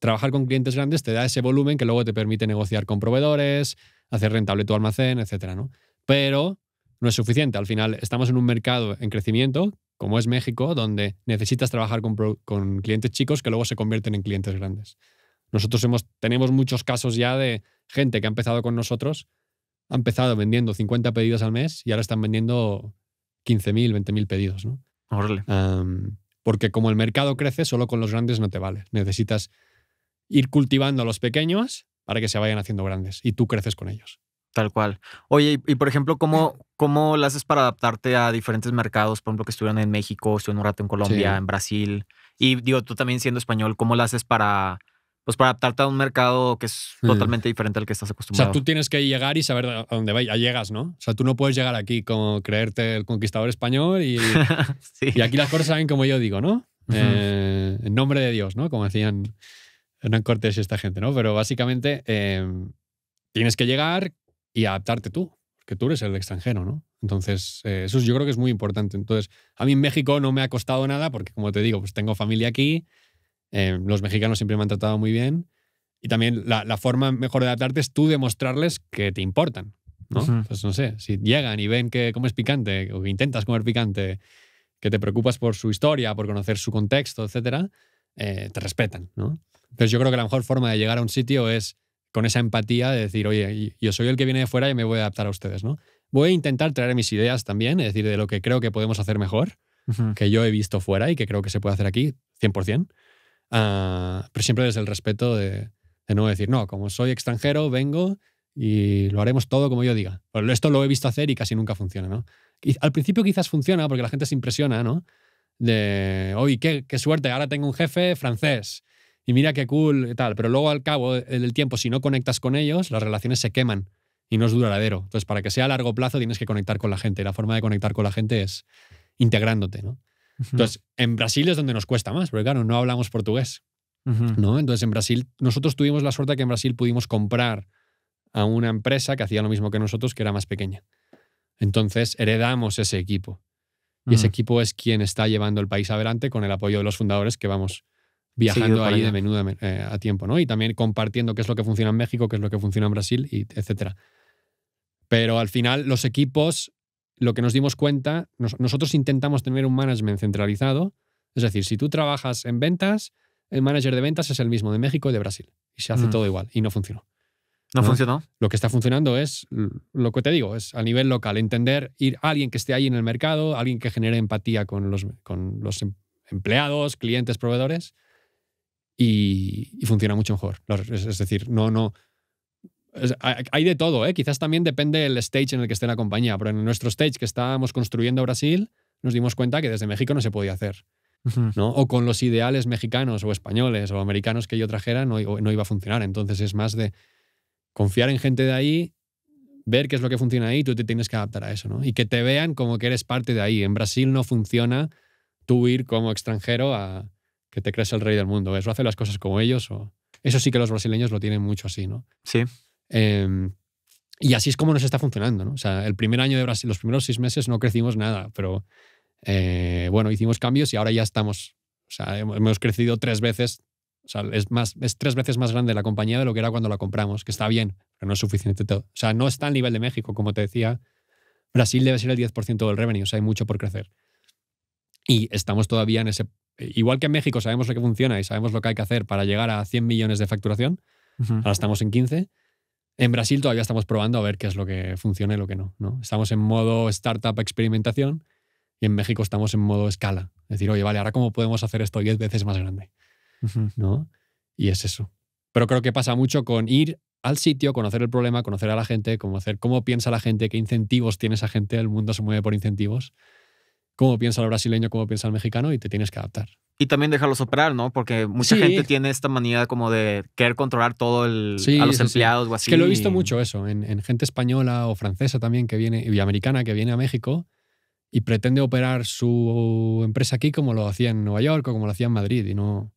trabajar con clientes grandes te da ese volumen que luego te permite negociar con proveedores, hacer rentable tu almacén, etcétera, ¿no? Pero no es suficiente. Al final estamos en un mercado en crecimiento, como es México, donde necesitas trabajar con, clientes chicos que luego se convierten en clientes grandes. Nosotros tenemos muchos casos ya de gente que ha empezado con nosotros, ha empezado vendiendo 50 pedidos al mes y ahora están vendiendo 15.000, 20.000 pedidos, ¿no? porque como el mercado crece, solo con los grandes no te vale. Necesitas ir cultivando a los pequeños para que se vayan haciendo grandes y tú creces con ellos. Tal cual. Oye, y, por ejemplo, ¿cómo, ¿cómo lo haces para adaptarte a diferentes mercados? Por ejemplo, que estuvieron en México, estuvieron un rato en Colombia, en Brasil. Y digo, tú también siendo español, ¿cómo lo haces para, pues, adaptarte a un mercado que es totalmente diferente al que estás acostumbrado? O sea, tú tienes que llegar y saber a dónde vayas, llegas, ¿no? O sea, tú no puedes llegar aquí como creerte el conquistador español y, y aquí las cosas saben como yo digo, ¿no? Eh, en nombre de Dios, ¿no? Como decían Hernán Cortés y esta gente, ¿no? Pero básicamente em, tienes que llegar y adaptarte tú, porque tú eres el extranjero, ¿no? Entonces, eh, eso yo creo que es muy importante. Entonces, a mí en México no me ha costado nada, porque como te digo, pues tengo familia aquí, em, los mexicanos siempre me han tratado muy bien, y también la, forma mejor de adaptarte es tú demostrarles que te importan, ¿no? Pues no sé, si llegan y ven que comes picante, o que intentas comer picante, que te preocupas por su historia, por conocer su contexto, etcétera, eh, te respetan, ¿no? Entonces yo creo que la mejor forma de llegar a un sitio es con esa empatía de decir, oye, yo soy el que viene de fuera y me voy a adaptar a ustedes, ¿no? Voy a intentar traer mis ideas también, es decir, de lo que creo que podemos hacer mejor, que yo he visto fuera y que creo que se puede hacer aquí, 100%, ah, pero siempre desde el respeto de, no decir, no, como soy extranjero, vengo y lo haremos todo como yo diga. esto lo he visto hacer y casi nunca funciona, ¿no? al principio quizás funciona porque la gente se impresiona, ¿no? de, hoy qué, suerte, ahora tengo un jefe francés y mira qué cool y tal, pero luego al cabo del tiempo, si no conectas con ellos, las relaciones se queman y no es duradero. Entonces, para que sea a largo plazo, tienes que conectar con la gente. La forma de conectar con la gente es integrándote, ¿no? Entonces, en Brasil es donde nos cuesta más, porque claro, no hablamos portugués, ¿no? Entonces, en Brasil, nosotros tuvimos la suerte que en Brasil pudimos comprar a una empresa que hacía lo mismo que nosotros, que era más pequeña. Entonces, heredamos ese equipo. Y ese mm. equipo es quien está llevando el país adelante con el apoyo de los fundadores que vamos viajando ahí de menudo eh, a tiempo, ¿no? Y también compartiendo qué es lo que funciona en México, qué es lo que funciona en Brasil, y etcétera. Pero al final los equipos, lo que nos dimos cuenta, nosotros intentamos tener un management centralizado, es decir, si tú trabajas en ventas, el manager de ventas es el mismo de México y de Brasil, y se hace mm. todo igual, y no funcionó. No, funciona. funcionó. Lo que está funcionando es lo que te digo, es a nivel local, entender, ir a alguien que esté ahí en el mercado, alguien que genere empatía con los, em, empleados, clientes, proveedores, y, funciona mucho mejor. Es, decir, no, no. hay de todo, ¿eh? quizás también depende el stage en el que esté la compañía, pero en nuestro stage que estábamos construyendo Brasil, nos dimos cuenta que desde México no se podía hacer. ¿no? O con los ideales mexicanos o españoles o americanos que yo trajera no iba a funcionar. Entonces es más de confiar en gente de ahí, ver qué es lo que funciona ahí, tú te tienes que adaptar a eso, ¿no? Y que te vean como que eres parte de ahí. En Brasil no funciona tú ir como extranjero a que te creas el rey del mundo. Eso hace las cosas como ellos. Eso sí que los brasileños lo tienen mucho así, ¿no? Sí. Em, y así es como nos está funcionando, O sea, el primer año de Brasil, los primeros seis meses no crecimos nada, pero eh, bueno, hicimos cambios y ahora ya estamos. O sea, hemos crecido tres veces o sea, es, más, es tres veces más grande la compañía de lo que era cuando la compramos, que está bien, pero no es suficiente todo. O sea, no está al nivel de México, como te decía. Brasil debe ser el 10% del revenue, o sea, hay mucho por crecer. Y estamos todavía en ese... Igual que en México sabemos lo que funciona y sabemos lo que hay que hacer para llegar a 100 millones de facturación, ahora estamos en 15. En Brasil todavía estamos probando a ver qué es lo que funciona y lo que no. ¿no? Estamos en modo startup experimentación y en México estamos en modo escala. Es decir, oye, vale, ahora cómo podemos hacer esto 10 veces más grande. ¿no? Y es eso. Pero creo que pasa mucho con ir al sitio, conocer el problema, conocer a la gente, conocer cómo piensa la gente, qué incentivos tiene esa gente, el mundo se mueve por incentivos, cómo piensa el brasileño, cómo piensa el mexicano y te tienes que adaptar. Y también dejarlos operar, ¿no? Porque mucha gente tiene esta manía como de querer controlar todo el, a los empleados o así. Que lo he visto mucho eso, en, gente española o francesa también que viene, y americana que viene a México y pretende operar su empresa aquí como lo hacía en Nueva York o como lo hacía en Madrid y no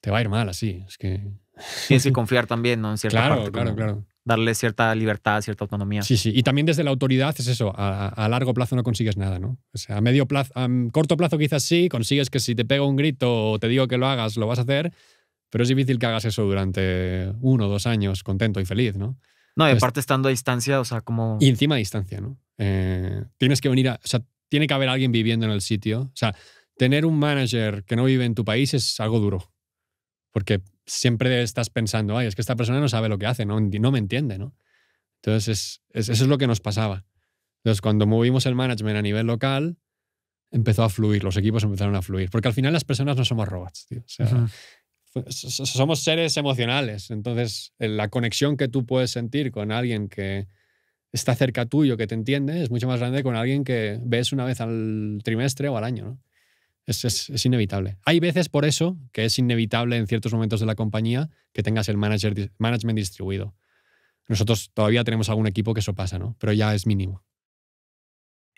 te va a ir mal así. Es que... Tienes que confiar también, ¿no? En cierta claro, parte, claro, claro. Darle cierta libertad, cierta autonomía. Sí, sí. Y también desde la autoridad es eso. A, largo plazo no consigues nada, ¿no? O sea, a medio plazo, a mm, corto plazo quizás sí, consigues que si te pego un grito o te digo que lo hagas, lo vas a hacer, pero es difícil que hagas eso durante uno o dos años contento y feliz, ¿no? No, y aparte estando a distancia, o sea, como... Y encima a distancia, ¿no? Eh, tienes que venir O sea, tiene que haber alguien viviendo en el sitio. O sea, tener un manager que no vive en tu país es algo duro. Porque siempre estás pensando, ay, es que esta persona no sabe lo que hace, no, no me entiende, ¿no? Entonces, es, eso es lo que nos pasaba. Entonces, cuando movimos el management a nivel local, empezó a fluir, los equipos empezaron a fluir. Porque al final las personas no somos robots, somos seres emocionales, entonces eh, la conexión que tú puedes sentir con alguien que está cerca tuyo, que te entiende, es mucho más grande que con alguien que ves una vez al trimestre o al año. ¿no? Es, inevitable. Hay veces por eso que es inevitable en ciertos momentos de la compañía que tengas el manager, management distribuido. Nosotros todavía tenemos algún equipo que eso pasa, ¿no? Pero ya es mínimo.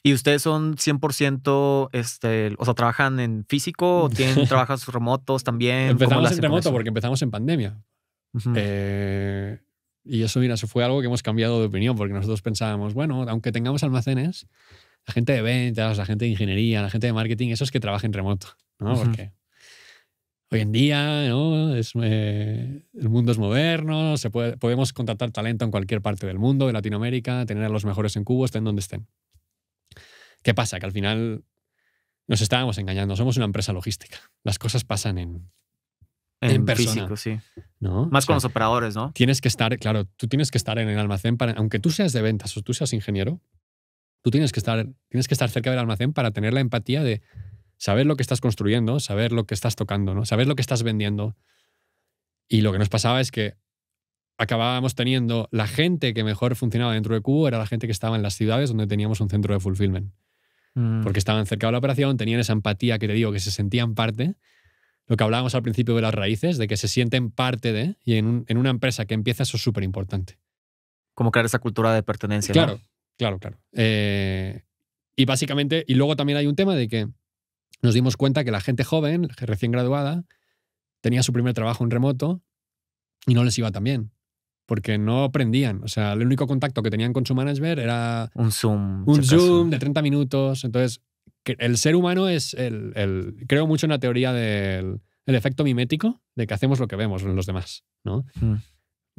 ¿Y ustedes son 100%, este, o sea, trabajan en físico o tienen trabajos remotos también? Empezamos en remoto porque empezamos en pandemia. Eh, y eso, mira, eso fue algo que hemos cambiado de opinión porque nosotros pensábamos, bueno, aunque tengamos almacenes, la gente de ventas, la gente de ingeniería, la gente de marketing, esos que trabajen remoto, Porque hoy en día eh, el mundo es moderno, se puede, podemos contratar talento en cualquier parte del mundo, de Latinoamérica, tener a los mejores en Cuba, estén donde estén. ¿Qué pasa? Que al final nos estábamos engañando, somos una empresa logística, las cosas pasan en... En, físico, sí. ¿no? Más con los operadores, ¿no? Tienes que estar, claro, tú tienes que estar en el almacén, para, aunque tú seas de ventas o tú seas ingeniero, tú tienes que estar, tienes que estar cerca del almacén para tener la empatía de saber lo que estás construyendo, saber lo que estás tocando, ¿no? saber lo que estás vendiendo. Y lo que nos pasaba es que acabábamos teniendo la gente que mejor funcionaba dentro de Cuba, era la gente que estaba en las ciudades donde teníamos un centro de fulfillment. Mm. Porque estaban cerca de la operación, tenían esa empatía que te digo, que se sentían parte. Lo que hablábamos al principio de las raíces, de que se sienten parte de, y en, una empresa que empieza eso es súper importante. Como crear esa cultura de pertenencia. Claro, Claro, claro. Eh, y básicamente, y luego también hay un tema de que nos dimos cuenta que la gente joven, recién graduada, tenía su primer trabajo en remoto y no les iba tan bien porque no aprendían. O sea, el único contacto que tenían con su manager era... Un Zoom. Un Zoom de 30 minutos. Entonces, el ser humano es el... creo mucho en la teoría del efecto mimético, de que hacemos lo que vemos en los demás, ¿no? Mm.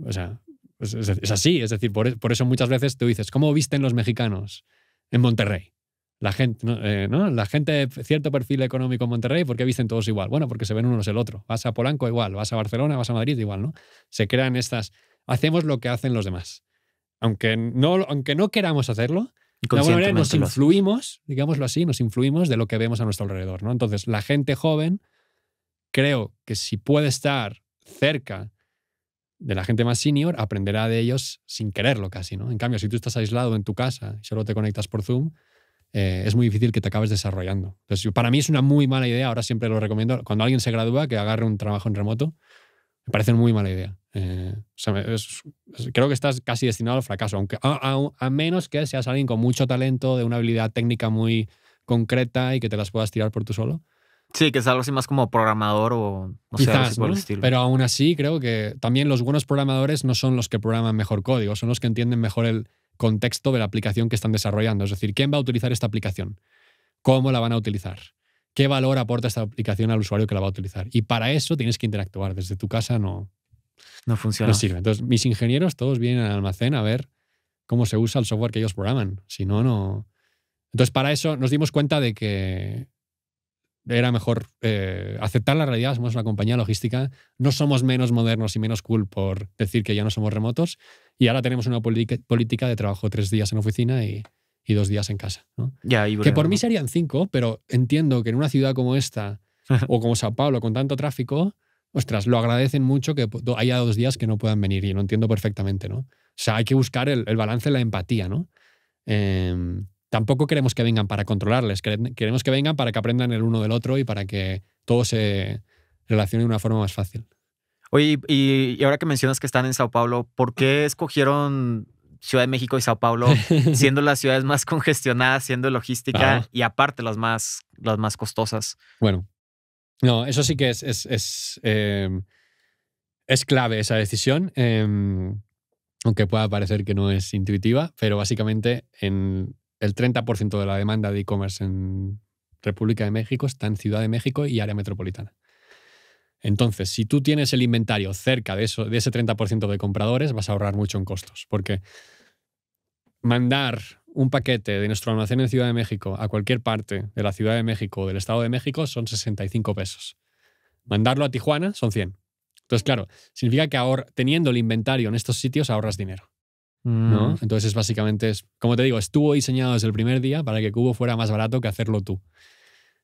O sea, es, así, es decir, por, eso muchas veces tú dices, ¿cómo visten los mexicanos en Monterrey? La gente, eh, ¿no? La gente de cierto perfil económico en Monterrey, ¿por qué visten todos igual? Bueno, porque se ven unos el otro. Vas a Polanco igual, vas a Barcelona, vas a Madrid igual, ¿no? Se crean estas, hacemos lo que hacen los demás. Aunque no, aunque no queramos hacerlo, de alguna manera nos influimos, digámoslo así, nos influimos de lo que vemos a nuestro alrededor, ¿no? Entonces, la gente joven, creo que si puede estar cerca de la gente más senior aprenderá de ellos sin quererlo casi, ¿no? En cambio, si tú estás aislado en tu casa y solo te conectas por Zoom, eh, es muy difícil que te acabes desarrollando. Entonces, para mí es una muy mala idea, ahora siempre lo recomiendo, cuando alguien se gradúa, que agarre un trabajo en remoto, me parece una muy mala idea. Eh, creo que estás casi destinado al fracaso, aunque a, menos que seas alguien con mucho talento, de una habilidad técnica muy concreta y que te las puedas tirar por tu solo. Sí, que es algo así más como programador o no Pero aún así, creo que también los buenos programadores no son los que programan mejor código, son los que entienden mejor el contexto de la aplicación que están desarrollando. Es decir, ¿quién va a utilizar esta aplicación? ¿Cómo la van a utilizar? ¿Qué valor aporta esta aplicación al usuario que la va a utilizar? Y para eso tienes que interactuar. Desde tu casa no, no funciona. sirve. Entonces, mis ingenieros todos vienen al almacén a ver cómo se usa el software que ellos programan. Si no, no. Entonces, para eso nos dimos cuenta de que era mejor eh, aceptar la realidad, somos una compañía logística, no somos menos modernos y menos cool por decir que ya no somos remotos y ahora tenemos una política de trabajo tres días en oficina y, dos días en casa. que por mí serían cinco, pero entiendo que en una ciudad como esta o como Sao Paulo con tanto tráfico, ostras, lo agradecen mucho que haya dos días que no puedan venir y lo entiendo perfectamente, ¿no? O sea, hay que buscar el, balance, la empatía, ¿no? Em, tampoco queremos que vengan para controlarles, queremos que vengan para que aprendan el uno del otro y para que todo se relacione de una forma más fácil. Oye, y, ahora que mencionas que están en Sao Paulo, ¿por qué escogieron Ciudad de México y Sao Paulo siendo las ciudades más congestionadas, siendo logística y aparte las más, las más costosas? Bueno, no, eso sí que es, es, eh, clave esa decisión. Em, aunque pueda parecer que no es intuitiva, pero básicamente en el 30% de la demanda de e-commerce en República de México está en Ciudad de México y área metropolitana. Entonces, si tú tienes el inventario cerca de, eso, de ese 30% de compradores, vas a ahorrar mucho en costos, porque mandar un paquete de nuestro almacén en Ciudad de México a cualquier parte de la Ciudad de México o del Estado de México son 65 pesos. Mandarlo a Tijuana son 100. Entonces, claro, significa que ahora, teniendo el inventario en estos sitios ahorras dinero. Mm. Entonces, básicamente, es, como te digo, estuvo diseñado desde el primer día para que Cubo fuera más barato que hacerlo tú.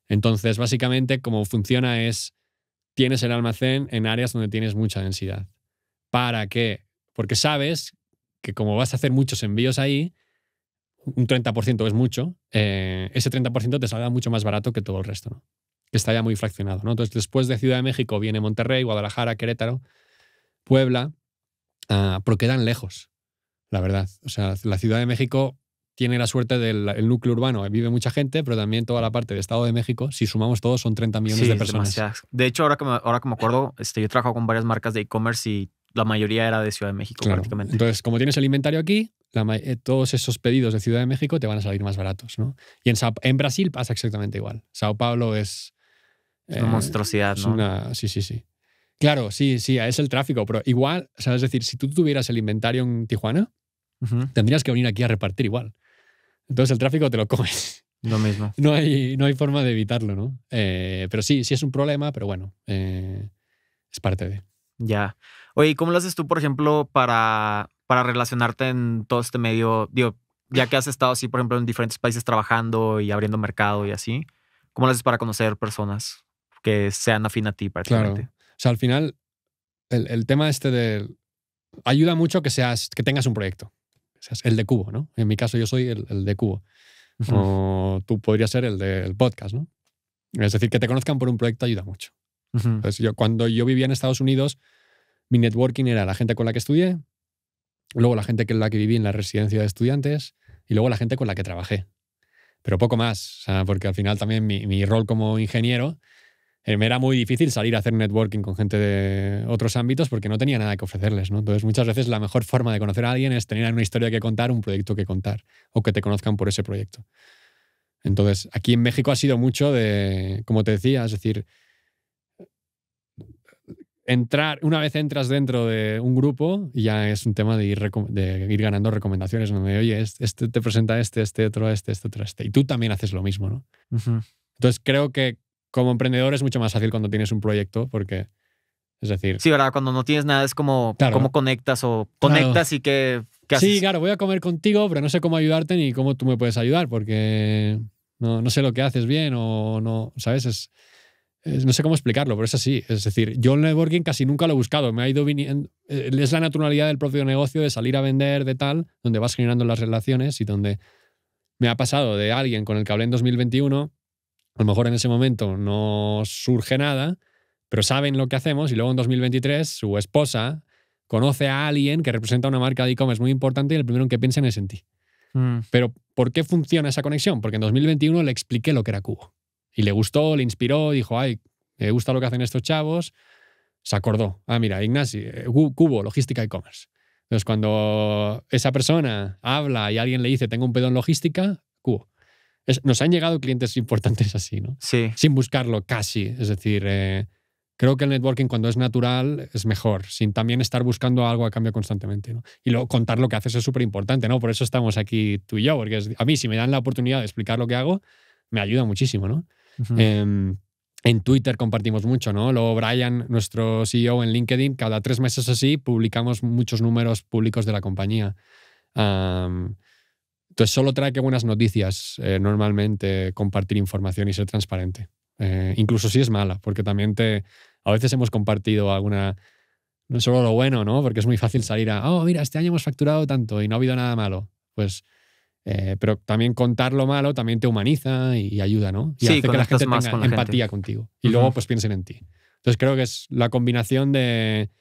Entonces, básicamente, como funciona es, tienes el almacén en áreas donde tienes mucha densidad. ¿Para qué? Porque sabes que como vas a hacer muchos envíos ahí, un 30% es mucho, eh, ese 30% te salga mucho más barato que todo el resto, ¿no? que está ya muy fraccionado. ¿no? Entonces, después de Ciudad de México viene Monterrey, Guadalajara, Querétaro, Puebla, ah, porque dan lejos la verdad. O sea, la Ciudad de México tiene la suerte del núcleo urbano, vive mucha gente, pero también toda la parte del Estado de México, si sumamos todos, son 30 millones de personas. De hecho, ahora que me, ahora como acuerdo, este, yo he con varias marcas de e-commerce y la mayoría era de Ciudad de México prácticamente. Entonces, como tienes el inventario aquí, eh, todos esos pedidos de Ciudad de México te van a salir más baratos. ¿no? Y en, en Brasil pasa exactamente igual. Sao Paulo es... Es una eh, monstruosidad, ¿no? sí, sí, sí. Claro, sí, sí, es el tráfico, pero igual, sabes es decir, si tú tuvieras el inventario en Tijuana, tendrías que venir aquí a repartir igual. Entonces el tráfico te lo comes. Lo mismo. No hay, no hay forma de evitarlo, ¿no? Eh, pero sí, sí es un problema, pero bueno, eh, es parte de. Ya. Oye, ¿cómo lo haces tú, por ejemplo, para, para relacionarte en todo este medio? Digo, ya que has estado así, por ejemplo, en diferentes países trabajando y abriendo mercado y así, ¿cómo lo haces para conocer personas que sean afín a ti prácticamente? Claro. O sea, al final, el, tema este de... Ayuda mucho que, seas, que tengas un proyecto. Seas el de cubo, ¿no? En mi caso, yo soy el, de cubo. O tú podrías ser el del podcast, ¿no? Es decir, que te conozcan por un proyecto ayuda mucho. Entonces, yo, cuando yo vivía en Estados Unidos, mi networking era la gente con la que estudié, luego la gente con la que viví en la residencia de estudiantes y luego la gente con la que trabajé. Pero poco más, o porque al final también mi, mi, rol como ingeniero eh, me era muy difícil salir a hacer networking con gente de otros ámbitos porque no tenía nada que ofrecerles, ¿no? Entonces, muchas veces la mejor forma de conocer a alguien es tener una historia que contar, un proyecto que contar, o que te conozcan por ese proyecto. Entonces, aquí en México ha sido mucho de, como te decía, es decir, entrar, una vez entras dentro de un grupo, ya es un tema de ir, ganando recomendaciones, oye, este te presenta este, este otro, este, este otro, este. Y tú también haces lo mismo, ¿no? Entonces, creo que como emprendedor es mucho más fácil cuando tienes un proyecto porque... Es decir... Sí, verdad, cuando no tienes nada es como cómo conectas o conectas y qué, Sí, claro, voy a comer contigo, pero no sé cómo ayudarte ni cómo tú me puedes ayudar porque no, no sé lo que haces bien o no, ¿sabes? Es, no sé cómo explicarlo, pero es así. Es decir, yo el networking casi nunca lo he buscado. Me ha ido viniendo... Eh, es la naturalidad del propio negocio de salir a vender, de tal, donde vas generando las relaciones y donde me ha pasado de alguien con el que hablé en 2021 a lo mejor en ese momento no surge nada, pero saben lo que hacemos y luego en 2023 su esposa conoce a alguien que representa una marca de e-commerce muy importante y el primero en que piensan es en ti. Mm. Pero ¿por qué funciona esa conexión? Porque en 2021 le expliqué lo que era Cubo. Y le gustó, le inspiró, dijo, ay, me gusta lo que hacen estos chavos. Se acordó, ah, mira, Ignasi, eh, Cubo, logística e-commerce. Entonces, cuando esa persona habla y alguien le dice, tengo un pedón en logística, Cubo nos han llegado clientes importantes así, ¿no? Sí. Sin buscarlo, casi. Es decir, eh, creo que el networking cuando es natural es mejor, sin también estar buscando algo a cambio constantemente, ¿no? Y lo, contar lo que haces es súper importante, ¿no? Por eso estamos aquí tú y yo, porque a mí si me dan la oportunidad de explicar lo que hago, me ayuda muchísimo, ¿no? Em, en Twitter compartimos mucho, ¿no? Luego Brian, nuestro CEO en LinkedIn, cada tres meses así publicamos muchos números públicos de la compañía. Entonces solo trae que buenas noticias eh, normalmente compartir información y ser transparente. Eh, incluso si es mala, porque también te... A veces hemos compartido alguna... No solo lo bueno, ¿no? Porque es muy fácil salir a, oh, mira, este año hemos facturado tanto y no ha habido nada malo. Pues eh, pero también contar lo malo también te humaniza y, ayuda, ¿no? Y hace que la gente más tenga empatía contigo. Y luego pues piensen en ti. Entonces creo que es la combinación de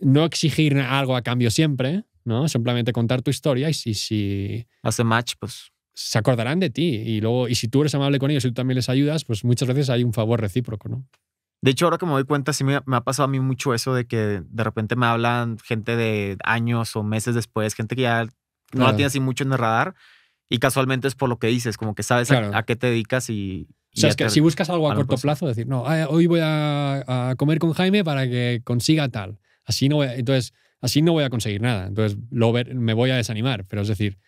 no exigir algo a cambio siempre, ¿no? Simplemente contar tu historia y si, si hace match, pues se acordarán de ti y luego y si tú eres amable con ellos y tú también les ayudas, pues muchas veces hay un favor recíproco, ¿no? De hecho, ahora que me doy cuenta, sí me, ha pasado a mí mucho eso de que de repente me hablan gente de años o meses después, gente que ya no la tiene así mucho en el radar y casualmente es por lo que dices, como que sabes a, qué te dedicas y, o sea, es que si buscas algo a, corto plazo, decir, no, eh, hoy voy a, comer con Jaime para que consiga tal. Así no voy Entonces, así no voy a conseguir nada. Entonces lo me voy a desanimar. Pero es decir,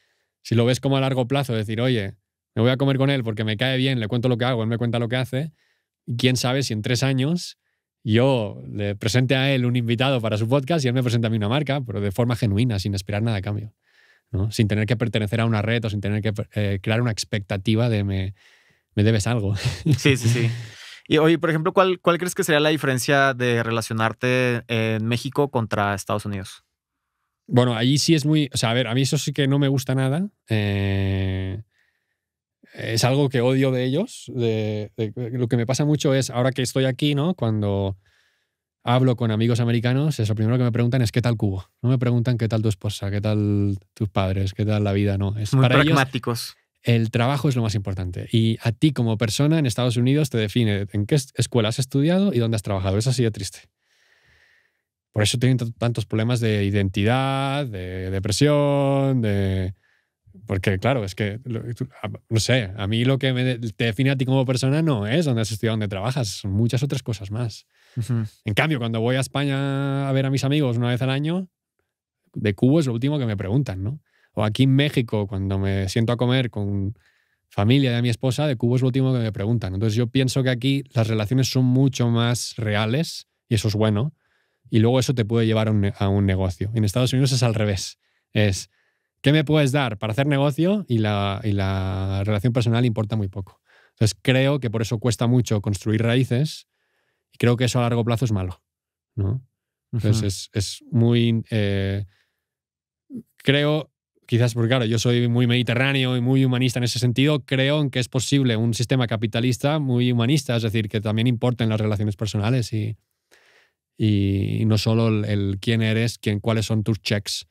si lo ves como a largo plazo, decir, oye, me voy a comer con él porque me cae bien, le cuento lo que hago, él me cuenta lo que hace, quién sabe si en tres años yo le presente a él un invitado para su podcast y él me presenta a mí una marca, pero de forma genuina, sin esperar nada a cambio. ¿no? Sin tener que pertenecer a una red o sin tener que eh, crear una expectativa de me, me debes algo. Sí, sí, sí. Y oye, por ejemplo, ¿cuál, ¿cuál crees que sería la diferencia de relacionarte en México contra Estados Unidos? Bueno, allí sí es muy. O sea, a ver, a mí eso sí que no me gusta nada. Eh, es algo que odio de ellos. De, lo que me pasa mucho es, ahora que estoy aquí, ¿no? Cuando hablo con amigos americanos, es lo primero que me preguntan es qué tal Cuba. No me preguntan qué tal tu esposa, qué tal tus padres, qué tal la vida, no. Es muy pragmáticos el trabajo es lo más importante. Y a ti como persona en Estados Unidos te define en qué escuela has estudiado y dónde has trabajado. Eso ha sido triste. Por eso tienen tantos problemas de identidad, de depresión, de... Porque claro, es que, no sé, a mí lo que te define a ti como persona no es dónde has estudiado, dónde trabajas, muchas otras cosas más. En cambio, cuando voy a España a ver a mis amigos una vez al año, de Cubo es lo último que me preguntan, ¿no? O aquí en México, cuando me siento a comer con familia de mi esposa, de cubo es lo último que me preguntan. Entonces yo pienso que aquí las relaciones son mucho más reales y eso es bueno. Y luego eso te puede llevar a un, negocio. En Estados Unidos es al revés. Es, ¿qué me puedes dar para hacer negocio? Y la, la relación personal importa muy poco. Entonces creo que por eso cuesta mucho construir raíces y creo que eso a largo plazo es malo. ¿no? Entonces es, muy... Eh, creo quizás porque, claro, yo soy muy mediterráneo y muy humanista en ese sentido, creo en que es posible un sistema capitalista muy humanista, es decir, que también importen las relaciones personales y, y, no solo el, quién eres, quién, cuáles son tus checks,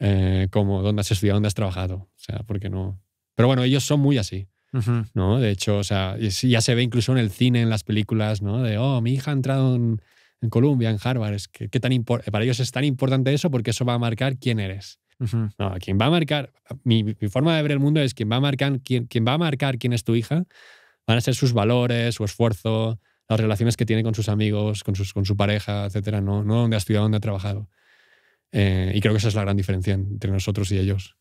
eh, como dónde has estudiado, dónde has trabajado. O sea, porque no. Pero bueno, ellos son muy así. ¿no? De hecho, o sea, ya se ve incluso en el cine, en las películas, ¿no? De, oh, mi hija ha entrado en, Columbia, Colombia, en Harvard. Es que, ¿qué tan para ellos es tan importante eso porque eso va a marcar quién eres quien va a marcar, mi, forma de ver el mundo es quien va a marcar quién va a marcar quién es tu hija, van a ser sus valores, su esfuerzo, las relaciones que tiene con sus amigos, con, sus, con su pareja, etcétera, no, no dónde ha estudiado, dónde ha trabajado. Eh, y creo que esa es la gran diferencia entre nosotros y ellos.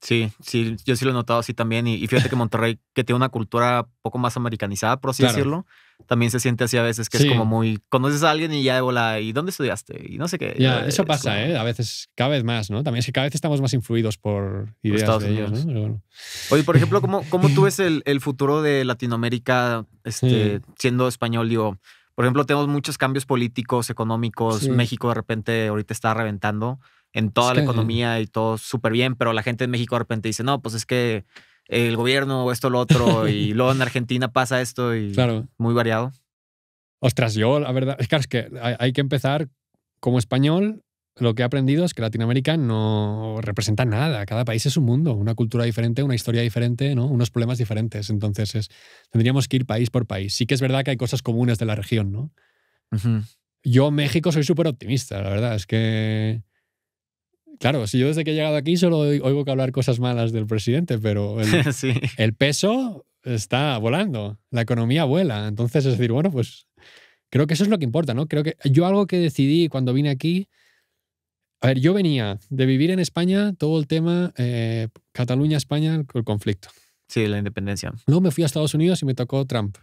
Sí, sí, yo sí lo he notado así también. Y, fíjate que Monterrey, que tiene una cultura poco más americanizada, por así decirlo, también se siente así a veces, que es como muy, conoces a alguien y ya, hola, ¿y dónde estudiaste? Y no sé qué. Ya, eh, eso pasa, ¿eh? A veces, cada vez más, ¿no? También es que cada vez estamos más influidos por ideas Estados de Unidos. ¿no? Oye, por ejemplo, ¿cómo, cómo tú ves el, el, futuro de Latinoamérica este, siendo español? yo por ejemplo, tenemos muchos cambios políticos, económicos, México de repente ahorita está reventando en toda la economía y todo súper bien, pero la gente en México de repente dice, no, pues es que el gobierno o esto, lo otro, y luego en Argentina pasa esto y muy variado. Ostras, yo la verdad, es que hay, que empezar como español lo que he aprendido es que Latinoamérica no representa nada. Cada país es un mundo, una cultura diferente, una historia diferente, ¿no? unos problemas diferentes. Entonces, tendríamos que ir país por país. Sí que es verdad que hay cosas comunes de la región, ¿no? Yo, México, soy súper optimista, la verdad. Es que Claro, si yo desde que he llegado aquí solo oigo que hablar cosas malas del presidente, pero el, peso está volando, la economía vuela. Entonces, es decir, bueno, pues creo que eso es lo que importa, ¿no? Creo que yo algo que decidí cuando vine aquí, a ver, yo venía de vivir en España todo el tema eh, Cataluña-España, el conflicto. Sí, la independencia. no me fui a Estados Unidos y me tocó Trump.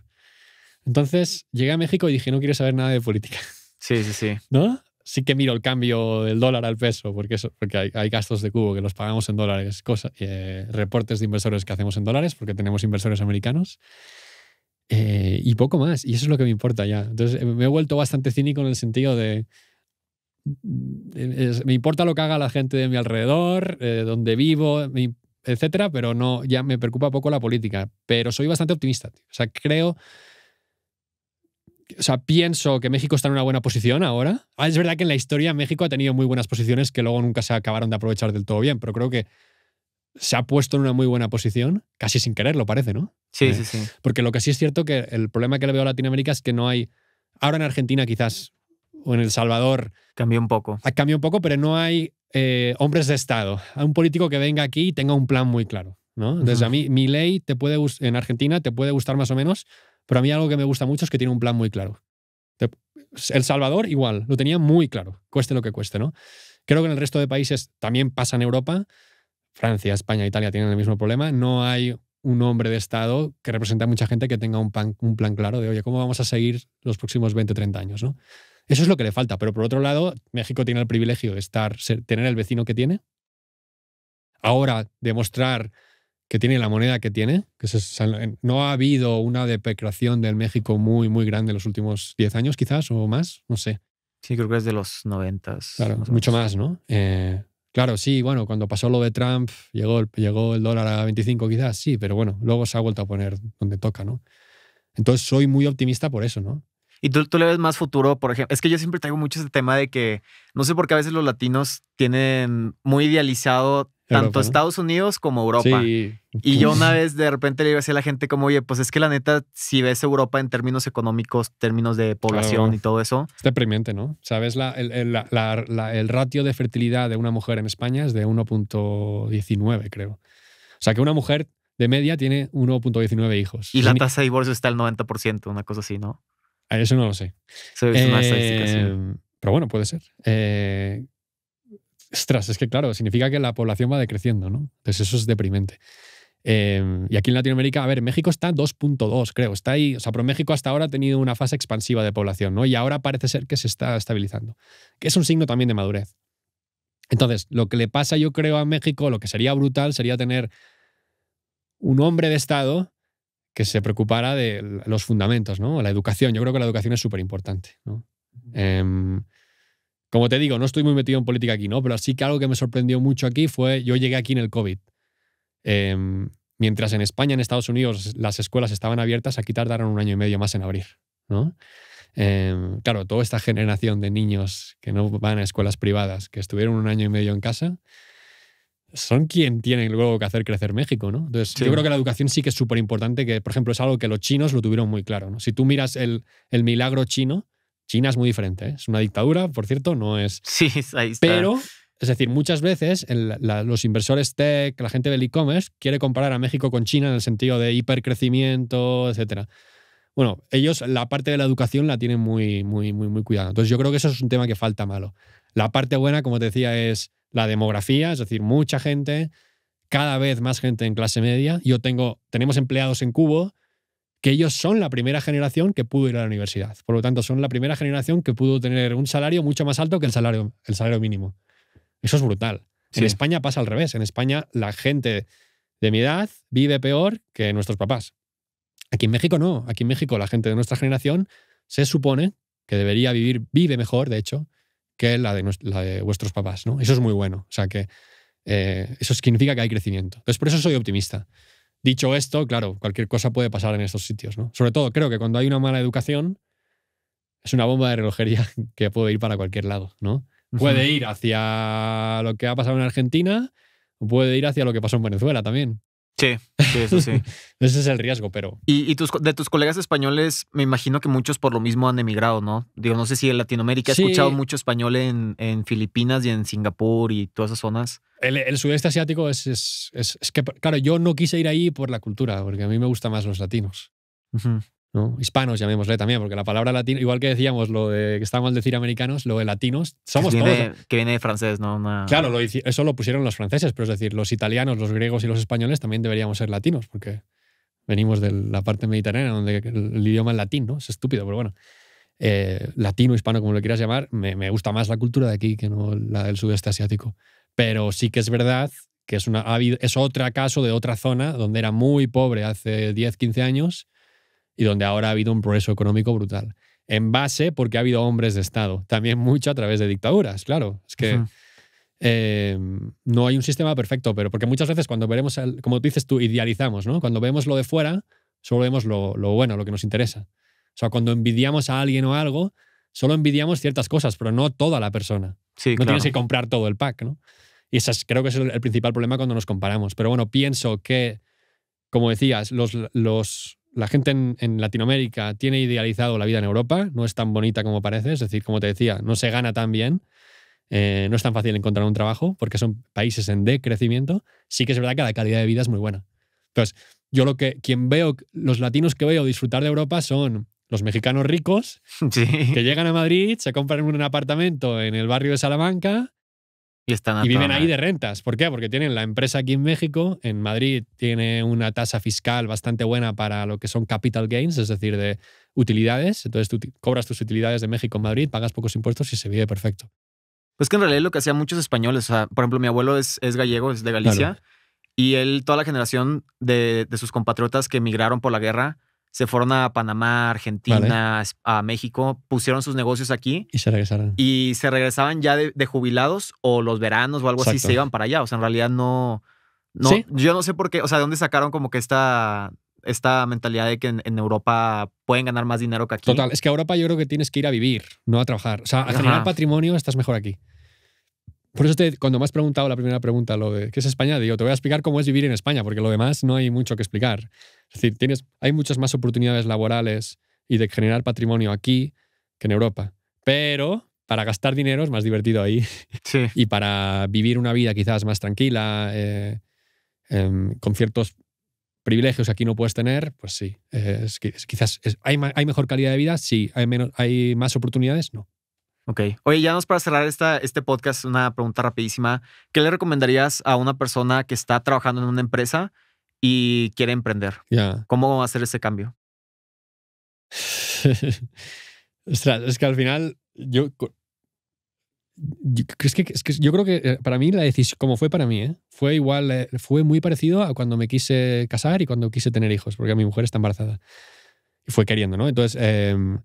Entonces llegué a México y dije, no quiero saber nada de política. Sí, sí, sí. ¿No? sí que miro el cambio del dólar al peso, porque, eso, porque hay, hay, gastos de cubo que los pagamos en dólares, cosas eh, reportes de inversores que hacemos en dólares, porque tenemos inversores americanos, eh, y poco más. Y eso es lo que me importa ya. Entonces eh, me he vuelto bastante cínico en el sentido de... Mm, me importa lo que haga la gente de mi alrededor, donde vivo, etcétera, pero no, ya me preocupa poco la política. Pero soy bastante optimista. O sea, creo o sea, pienso que México está en una buena posición ahora. Ah, es verdad que en la historia México ha tenido muy buenas posiciones que luego nunca se acabaron de aprovechar del todo bien, pero creo que se ha puesto en una muy buena posición, casi sin quererlo, parece, ¿no? Sí, eh, sí, sí. Porque lo que sí es cierto que el problema que le veo a Latinoamérica es que no hay. Ahora en Argentina, quizás, o en El Salvador. Cambió un poco. cambiado un poco, pero no hay eh, hombres de Estado. Hay un político que venga aquí y tenga un plan muy claro, ¿no? Desde a mí, mi ley te puede, en Argentina te puede gustar más o menos, pero a mí algo que me gusta mucho es que tiene un plan muy claro. El Salvador igual, lo tenía muy claro, cueste lo que cueste, ¿no? Creo que en el resto de países también pasa en Europa. Francia, España, Italia tienen el mismo problema. No hay un hombre de Estado que represente a mucha gente que tenga un plan, claro de, oye, ¿cómo vamos a seguir los próximos 20, 30 años? ¿no? Eso es lo que le falta. Pero por otro lado, México tiene el privilegio de estar, tener el vecino que tiene. Ahora, demostrar que tiene la moneda que tiene, que no ha habido una depreciación del México muy, muy grande en los últimos 10 años quizás o más, no sé. Sí, creo que es de los 90. Claro, mucho más, ¿no? Eh, claro, sí, bueno, cuando pasó lo de Trump, llegó el, llegó el dólar a 25 quizás, sí, pero bueno, luego se ha vuelto a poner donde toca, ¿no? Entonces soy muy optimista por eso, ¿no? ¿Y tú, tú, le ves más futuro, por ejemplo? Es que yo siempre traigo mucho ese tema de que, no sé por qué a veces los latinos tienen muy idealizado tanto Estados Unidos como Europa. Y yo una pues vez de repente le iba a decir a la gente como, oye, pues es que la neta, si ves Europa en términos económicos, términos de población y todo eso. Es deprimente, ¿no? Sabes, la, el, el, ratio de fertilidad de una mujer en España es de 1.19, creo. O sea, que una mujer de media tiene 1.19 hijos. Y la tasa de divorcio está al 90%, una cosa así, ¿no? Eso no lo sé. es em, Pero bueno, puede ser. Eh, Ostras, es que claro, significa que la población va decreciendo, ¿no? Entonces eso es deprimente. Em, y aquí en Latinoamérica, a ver, México está 2.2, creo, está ahí, o sea, pero México hasta ahora ha tenido una fase expansiva de población, ¿no? Y ahora parece ser que se está estabilizando, que es un signo también de madurez. Entonces, lo que le pasa yo creo a México, lo que sería brutal, sería tener un hombre de Estado que se preocupara de los fundamentos, ¿no? La educación, yo creo que la educación es súper importante, ¿no? Como te digo, no estoy muy metido en política aquí, ¿no? Pero sí que algo que me sorprendió mucho aquí fue, yo llegué aquí en el COVID. Em, mientras en España, en Estados Unidos, las escuelas estaban abiertas, aquí tardaron un año y medio más en abrir, ¿no? Em, claro, toda esta generación de niños que no van a escuelas privadas, que estuvieron un año y medio en casa, son quien tienen luego que hacer crecer México, ¿no? Entonces, yo creo que la educación sí que es súper importante, que, por ejemplo, es algo que los chinos lo tuvieron muy claro, ¿no? Si tú miras el milagro chino, China es muy diferente, ¿eh? es una dictadura, por cierto, no es. Sí, ahí está. Pero, es decir, muchas veces los inversores tech, la gente del e-commerce, quiere comparar a México con China en el sentido de hipercrecimiento, etc. Bueno, ellos la parte de la educación la tienen muy, muy, muy, muy cuidada. Entonces, yo creo que eso es un tema que falta malo. La parte buena, como te decía, es la demografía, es decir, mucha gente, cada vez más gente en clase media. Yo tengo, tenemos empleados en Cubo que ellos son la primera generación que pudo ir a la universidad. Por lo tanto, son la primera generación que pudo tener un salario mucho más alto que el salario, el salario mínimo. Eso es brutal. En España pasa al revés. En España la gente de mi edad vive peor que nuestros papás. Aquí en México no. Aquí en México la gente de nuestra generación se supone que debería vivir, vive mejor, de hecho, que la de, la vuestros papás. ¿no? Eso es muy bueno. O sea que eh, eso significa que hay crecimiento. Entonces, por eso soy optimista. Dicho esto, claro, cualquier cosa puede pasar en estos sitios, ¿no? Sobre todo, creo que cuando hay una mala educación, es una bomba de relojería que puede ir para cualquier lado, ¿no? Puede ir hacia lo que ha pasado en Argentina, puede ir hacia lo que pasó en Venezuela también. Sí, sí, eso sí. Ese es el riesgo, pero. Y, tus, de tus colegas españoles, me imagino que muchos por lo mismo han emigrado, ¿no? Digo, no sé si en Latinoamérica he escuchado mucho español en, en, Filipinas y en Singapur y todas esas zonas. El, sudeste asiático es, es, que, claro, yo no quise ir ahí por la cultura, porque a mí me gustan más los latinos. Hispanos, llamémosle también, porque la palabra latino, igual que decíamos lo de que está al decir americanos, lo de latinos, somos que viene, todos. Que viene de francés, ¿no? Claro, eso lo pusieron los franceses, pero es decir, los italianos, los griegos y los españoles también deberíamos ser latinos, porque venimos de la parte mediterránea, donde el idioma es latín, ¿no? Es estúpido, pero bueno. Eh, latino, hispano, como lo quieras llamar, me, gusta más la cultura de aquí que no la del sudeste asiático. Pero sí que es verdad que es, una, es otro caso de otra zona donde era muy pobre hace 10, 15 años y donde ahora ha habido un progreso económico brutal. En base porque ha habido hombres de Estado, también mucho a través de dictaduras, claro. Es que eh, no hay un sistema perfecto, pero porque muchas veces cuando veremos, como tú dices tú, idealizamos, ¿no? Cuando vemos lo de fuera, solo vemos lo, bueno, lo que nos interesa. O sea, cuando envidiamos a alguien o algo, solo envidiamos ciertas cosas, pero no toda la persona. no tienes que comprar todo el pack, ¿no? Y ese creo que es el, principal problema cuando nos comparamos. Pero bueno, pienso que, como decías, los, los, la gente en, Latinoamérica tiene idealizado la vida en Europa, no es tan bonita como parece, es decir, como te decía, no se gana tan bien, eh, no es tan fácil encontrar un trabajo porque son países en decrecimiento, sí que es verdad que la calidad de vida es muy buena. Entonces, yo lo que, quien veo, los latinos que veo disfrutar de Europa son los mexicanos ricos que llegan a Madrid, se compran un apartamento en el barrio de Salamanca y, viven ahí de rentas. ¿Por qué? Porque tienen la empresa aquí en México, en Madrid tiene una tasa fiscal bastante buena para lo que son capital gains, es decir, de utilidades. Entonces tú cobras tus utilidades de México en Madrid, pagas pocos impuestos y se vive perfecto. Pues que en realidad lo que hacían muchos españoles, por ejemplo, mi abuelo es, gallego, es de Galicia, y él, toda la generación de, de sus compatriotas que emigraron por la guerra, se fueron a Panamá, Argentina, a México, pusieron sus negocios aquí. Y se regresaron. Y se regresaban ya de, jubilados o los veranos o algo así, se iban para allá. O sea, en realidad no... no Yo no sé por qué, o sea, de dónde sacaron como que esta esta mentalidad de que en, Europa pueden ganar más dinero que aquí. Total, es que a Europa yo creo que tienes que ir a vivir, no a trabajar. O sea, a generar patrimonio estás mejor aquí. Por eso cuando me has preguntado la primera pregunta, lo de qué es España, digo, te voy a explicar cómo es vivir en España, porque lo demás no hay mucho que explicar. Es decir, tienes, hay muchas más oportunidades laborales y de generar patrimonio aquí que en Europa. Pero para gastar dinero es más divertido ahí. Y para vivir una vida quizás más tranquila, eh, em, con ciertos privilegios que aquí no puedes tener, pues sí. Eh, es, quizás ¿hay, mejor calidad de vida? Sí. ¿Hay, menos, ¿Hay más oportunidades? No. Ok. Oye, ya nos para cerrar esta, este podcast, una pregunta rapidísima. ¿Qué le recomendarías a una persona que está trabajando en una empresa y quiere emprender? ¿Cómo hacer ese cambio? es que al final yo, es, que, yo creo que eh, para mí la decisión, como fue para mí, ¿eh? fue igual, eh, fue muy parecido a cuando me quise casar y cuando quise tener hijos, porque mi mujer está embarazada. Y fue queriendo, ¿no? Entonces, em,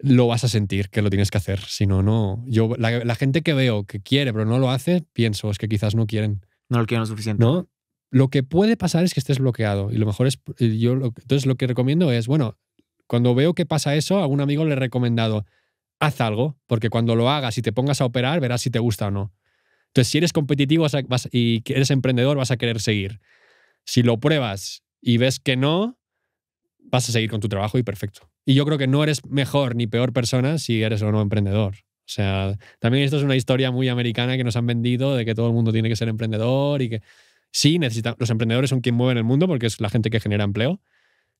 lo vas a sentir que lo tienes que hacer. Si no, no. Yo, la, gente que veo que quiere, pero no lo hace, pienso, es que quizás no quieren. No lo quieren lo suficiente. ¿No? Lo que puede pasar es que estés bloqueado. Y lo mejor es. Eh, yo, entonces, lo que recomiendo es, bueno, cuando veo que pasa eso, a un amigo le he recomendado, haz algo, porque cuando lo hagas y te pongas a operar, verás si te gusta o no. Entonces, si eres competitivo y eres emprendedor, vas a querer seguir. Si lo pruebas y ves que no, vas a seguir con tu trabajo y perfecto. Y yo creo que no eres mejor ni peor persona si eres o no emprendedor. O sea, también esto es una historia muy americana que nos han vendido de que todo el mundo tiene que ser emprendedor y que sí, necesitan, los emprendedores son quien mueven el mundo porque es la gente que genera empleo,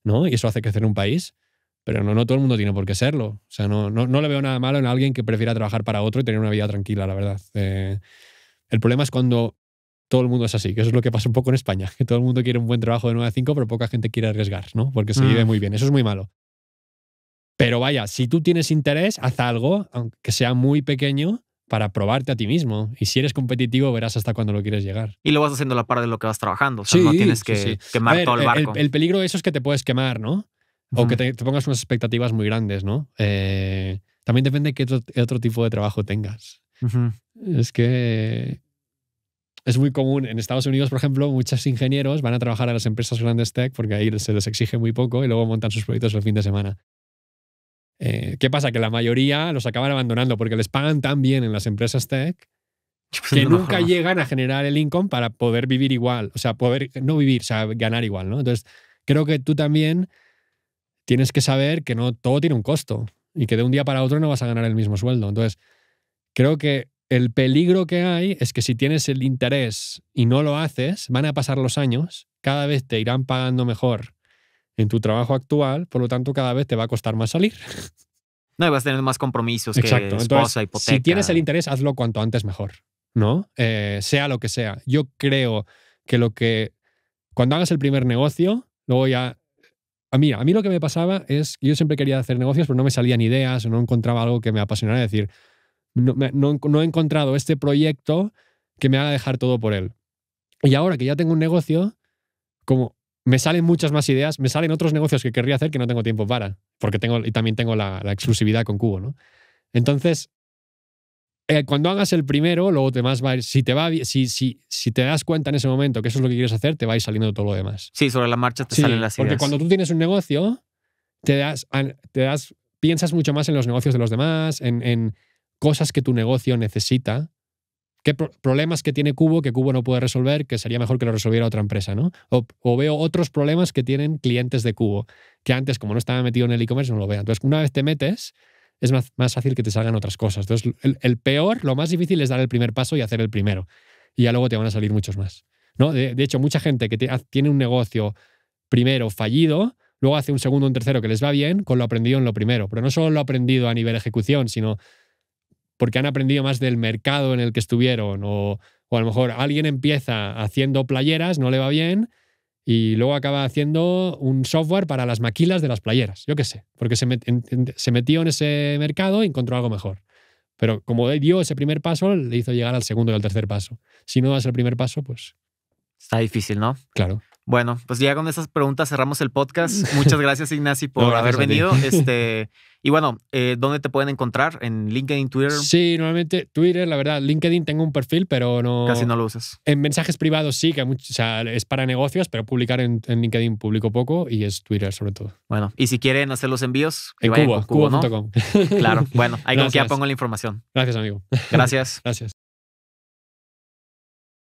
¿no? Y eso hace crecer un país, pero no, no todo el mundo tiene por qué serlo. O sea, no, no, le veo nada malo en alguien que prefiera trabajar para otro y tener una vida tranquila, la verdad. Eh, el problema es cuando todo el mundo es así, que eso es lo que pasa un poco en España, que todo el mundo quiere un buen trabajo de 9 a 5, pero poca gente quiere arriesgar, ¿no? Porque se vive mm. muy bien. Eso es muy malo. Pero vaya, si tú tienes interés, haz algo, aunque sea muy pequeño, para probarte a ti mismo. Y si eres competitivo, verás hasta cuándo lo quieres llegar. Y lo vas haciendo a la par de lo que vas trabajando. O sea, no tienes que quemar todo el barco. El, peligro de eso es que te puedes quemar, ¿no? O que te, pongas unas expectativas muy grandes, ¿no? Eh, también depende de qué otro, tipo de trabajo tengas. Es que es muy común. En Estados Unidos, por ejemplo, muchos ingenieros van a trabajar a las empresas grandes tech porque ahí se les exige muy poco y luego montan sus proyectos el fin de semana. Eh, ¿Qué pasa? Que la mayoría los acaban abandonando porque les pagan tan bien en las empresas tech que nunca llegan a generar el income para poder vivir igual, o sea, poder no vivir, o sea, ganar igual, ¿no? Entonces, creo que tú también tienes que saber que no todo tiene un costo y que de un día para otro no vas a ganar el mismo sueldo. Entonces, creo que el peligro que hay es que si tienes el interés y no lo haces, van a pasar los años, cada vez te irán pagando mejor en tu trabajo actual, por lo tanto cada vez te va a costar más salir. No, y vas a tener más compromisos Exacto. que esposa, Entonces, Si tienes el interés, hazlo cuanto antes mejor, ¿no? Eh, sea lo que sea. Yo creo que lo que... Cuando hagas el primer negocio, luego ya... A mí, a mí lo que me pasaba es que yo siempre quería hacer negocios, pero no me salían ideas o no encontraba algo que me apasionara. Es decir, no, no he encontrado este proyecto que me haga dejar todo por él. Y ahora que ya tengo un negocio, como me salen muchas más ideas, me salen otros negocios que querría hacer que no tengo tiempo para, porque tengo, y también tengo la, exclusividad con Cubo, ¿no? Entonces, eh, cuando hagas el primero, luego te más si te va si, si, te das cuenta en ese momento que eso es lo que quieres hacer, te va a ir saliendo todo lo demás. Sí, sobre la marcha te salen las ideas. Porque cuando tú tienes un negocio, te das, te das, piensas mucho más en los negocios de los demás, en, en cosas que tu negocio necesita qué problemas que tiene Cubo que Cubo no puede resolver, que sería mejor que lo resolviera otra empresa, ¿no? O, veo otros problemas que tienen clientes de Cubo, que antes, como no estaba metido en el e-commerce, no lo vean. Entonces, una vez te metes, es más, fácil que te salgan otras cosas. Entonces, el, peor, lo más difícil es dar el primer paso y hacer el primero. Y ya luego te van a salir muchos más. ¿no? De, hecho, mucha gente que tiene un negocio primero fallido, luego hace un segundo, un tercero que les va bien con lo aprendido en lo primero. Pero no solo lo aprendido a nivel ejecución, sino porque han aprendido más del mercado en el que estuvieron o, a lo mejor alguien empieza haciendo playeras, no le va bien y luego acaba haciendo un software para las maquilas de las playeras, yo qué sé, porque se, metió en ese mercado y encontró algo mejor. Pero como dio ese primer paso, le hizo llegar al segundo y al tercer paso. Si no das el primer paso, pues... Está difícil, ¿no? Claro. Bueno, pues ya con esas preguntas cerramos el podcast. Muchas gracias, Ignacio, por haber venido. Este, y bueno, eh, ¿dónde te pueden encontrar? ¿En LinkedIn, Twitter? Sí, normalmente Twitter, la verdad. LinkedIn tengo un perfil, pero no. Casi no lo usas. En mensajes privados sí, que es para negocios, pero publicar en, LinkedIn publico poco y es Twitter sobre todo. Bueno, y si quieren hacer los envíos, en cuba, Claro, bueno, ahí que ya pongo la información. Gracias, amigo. Gracias. gracias.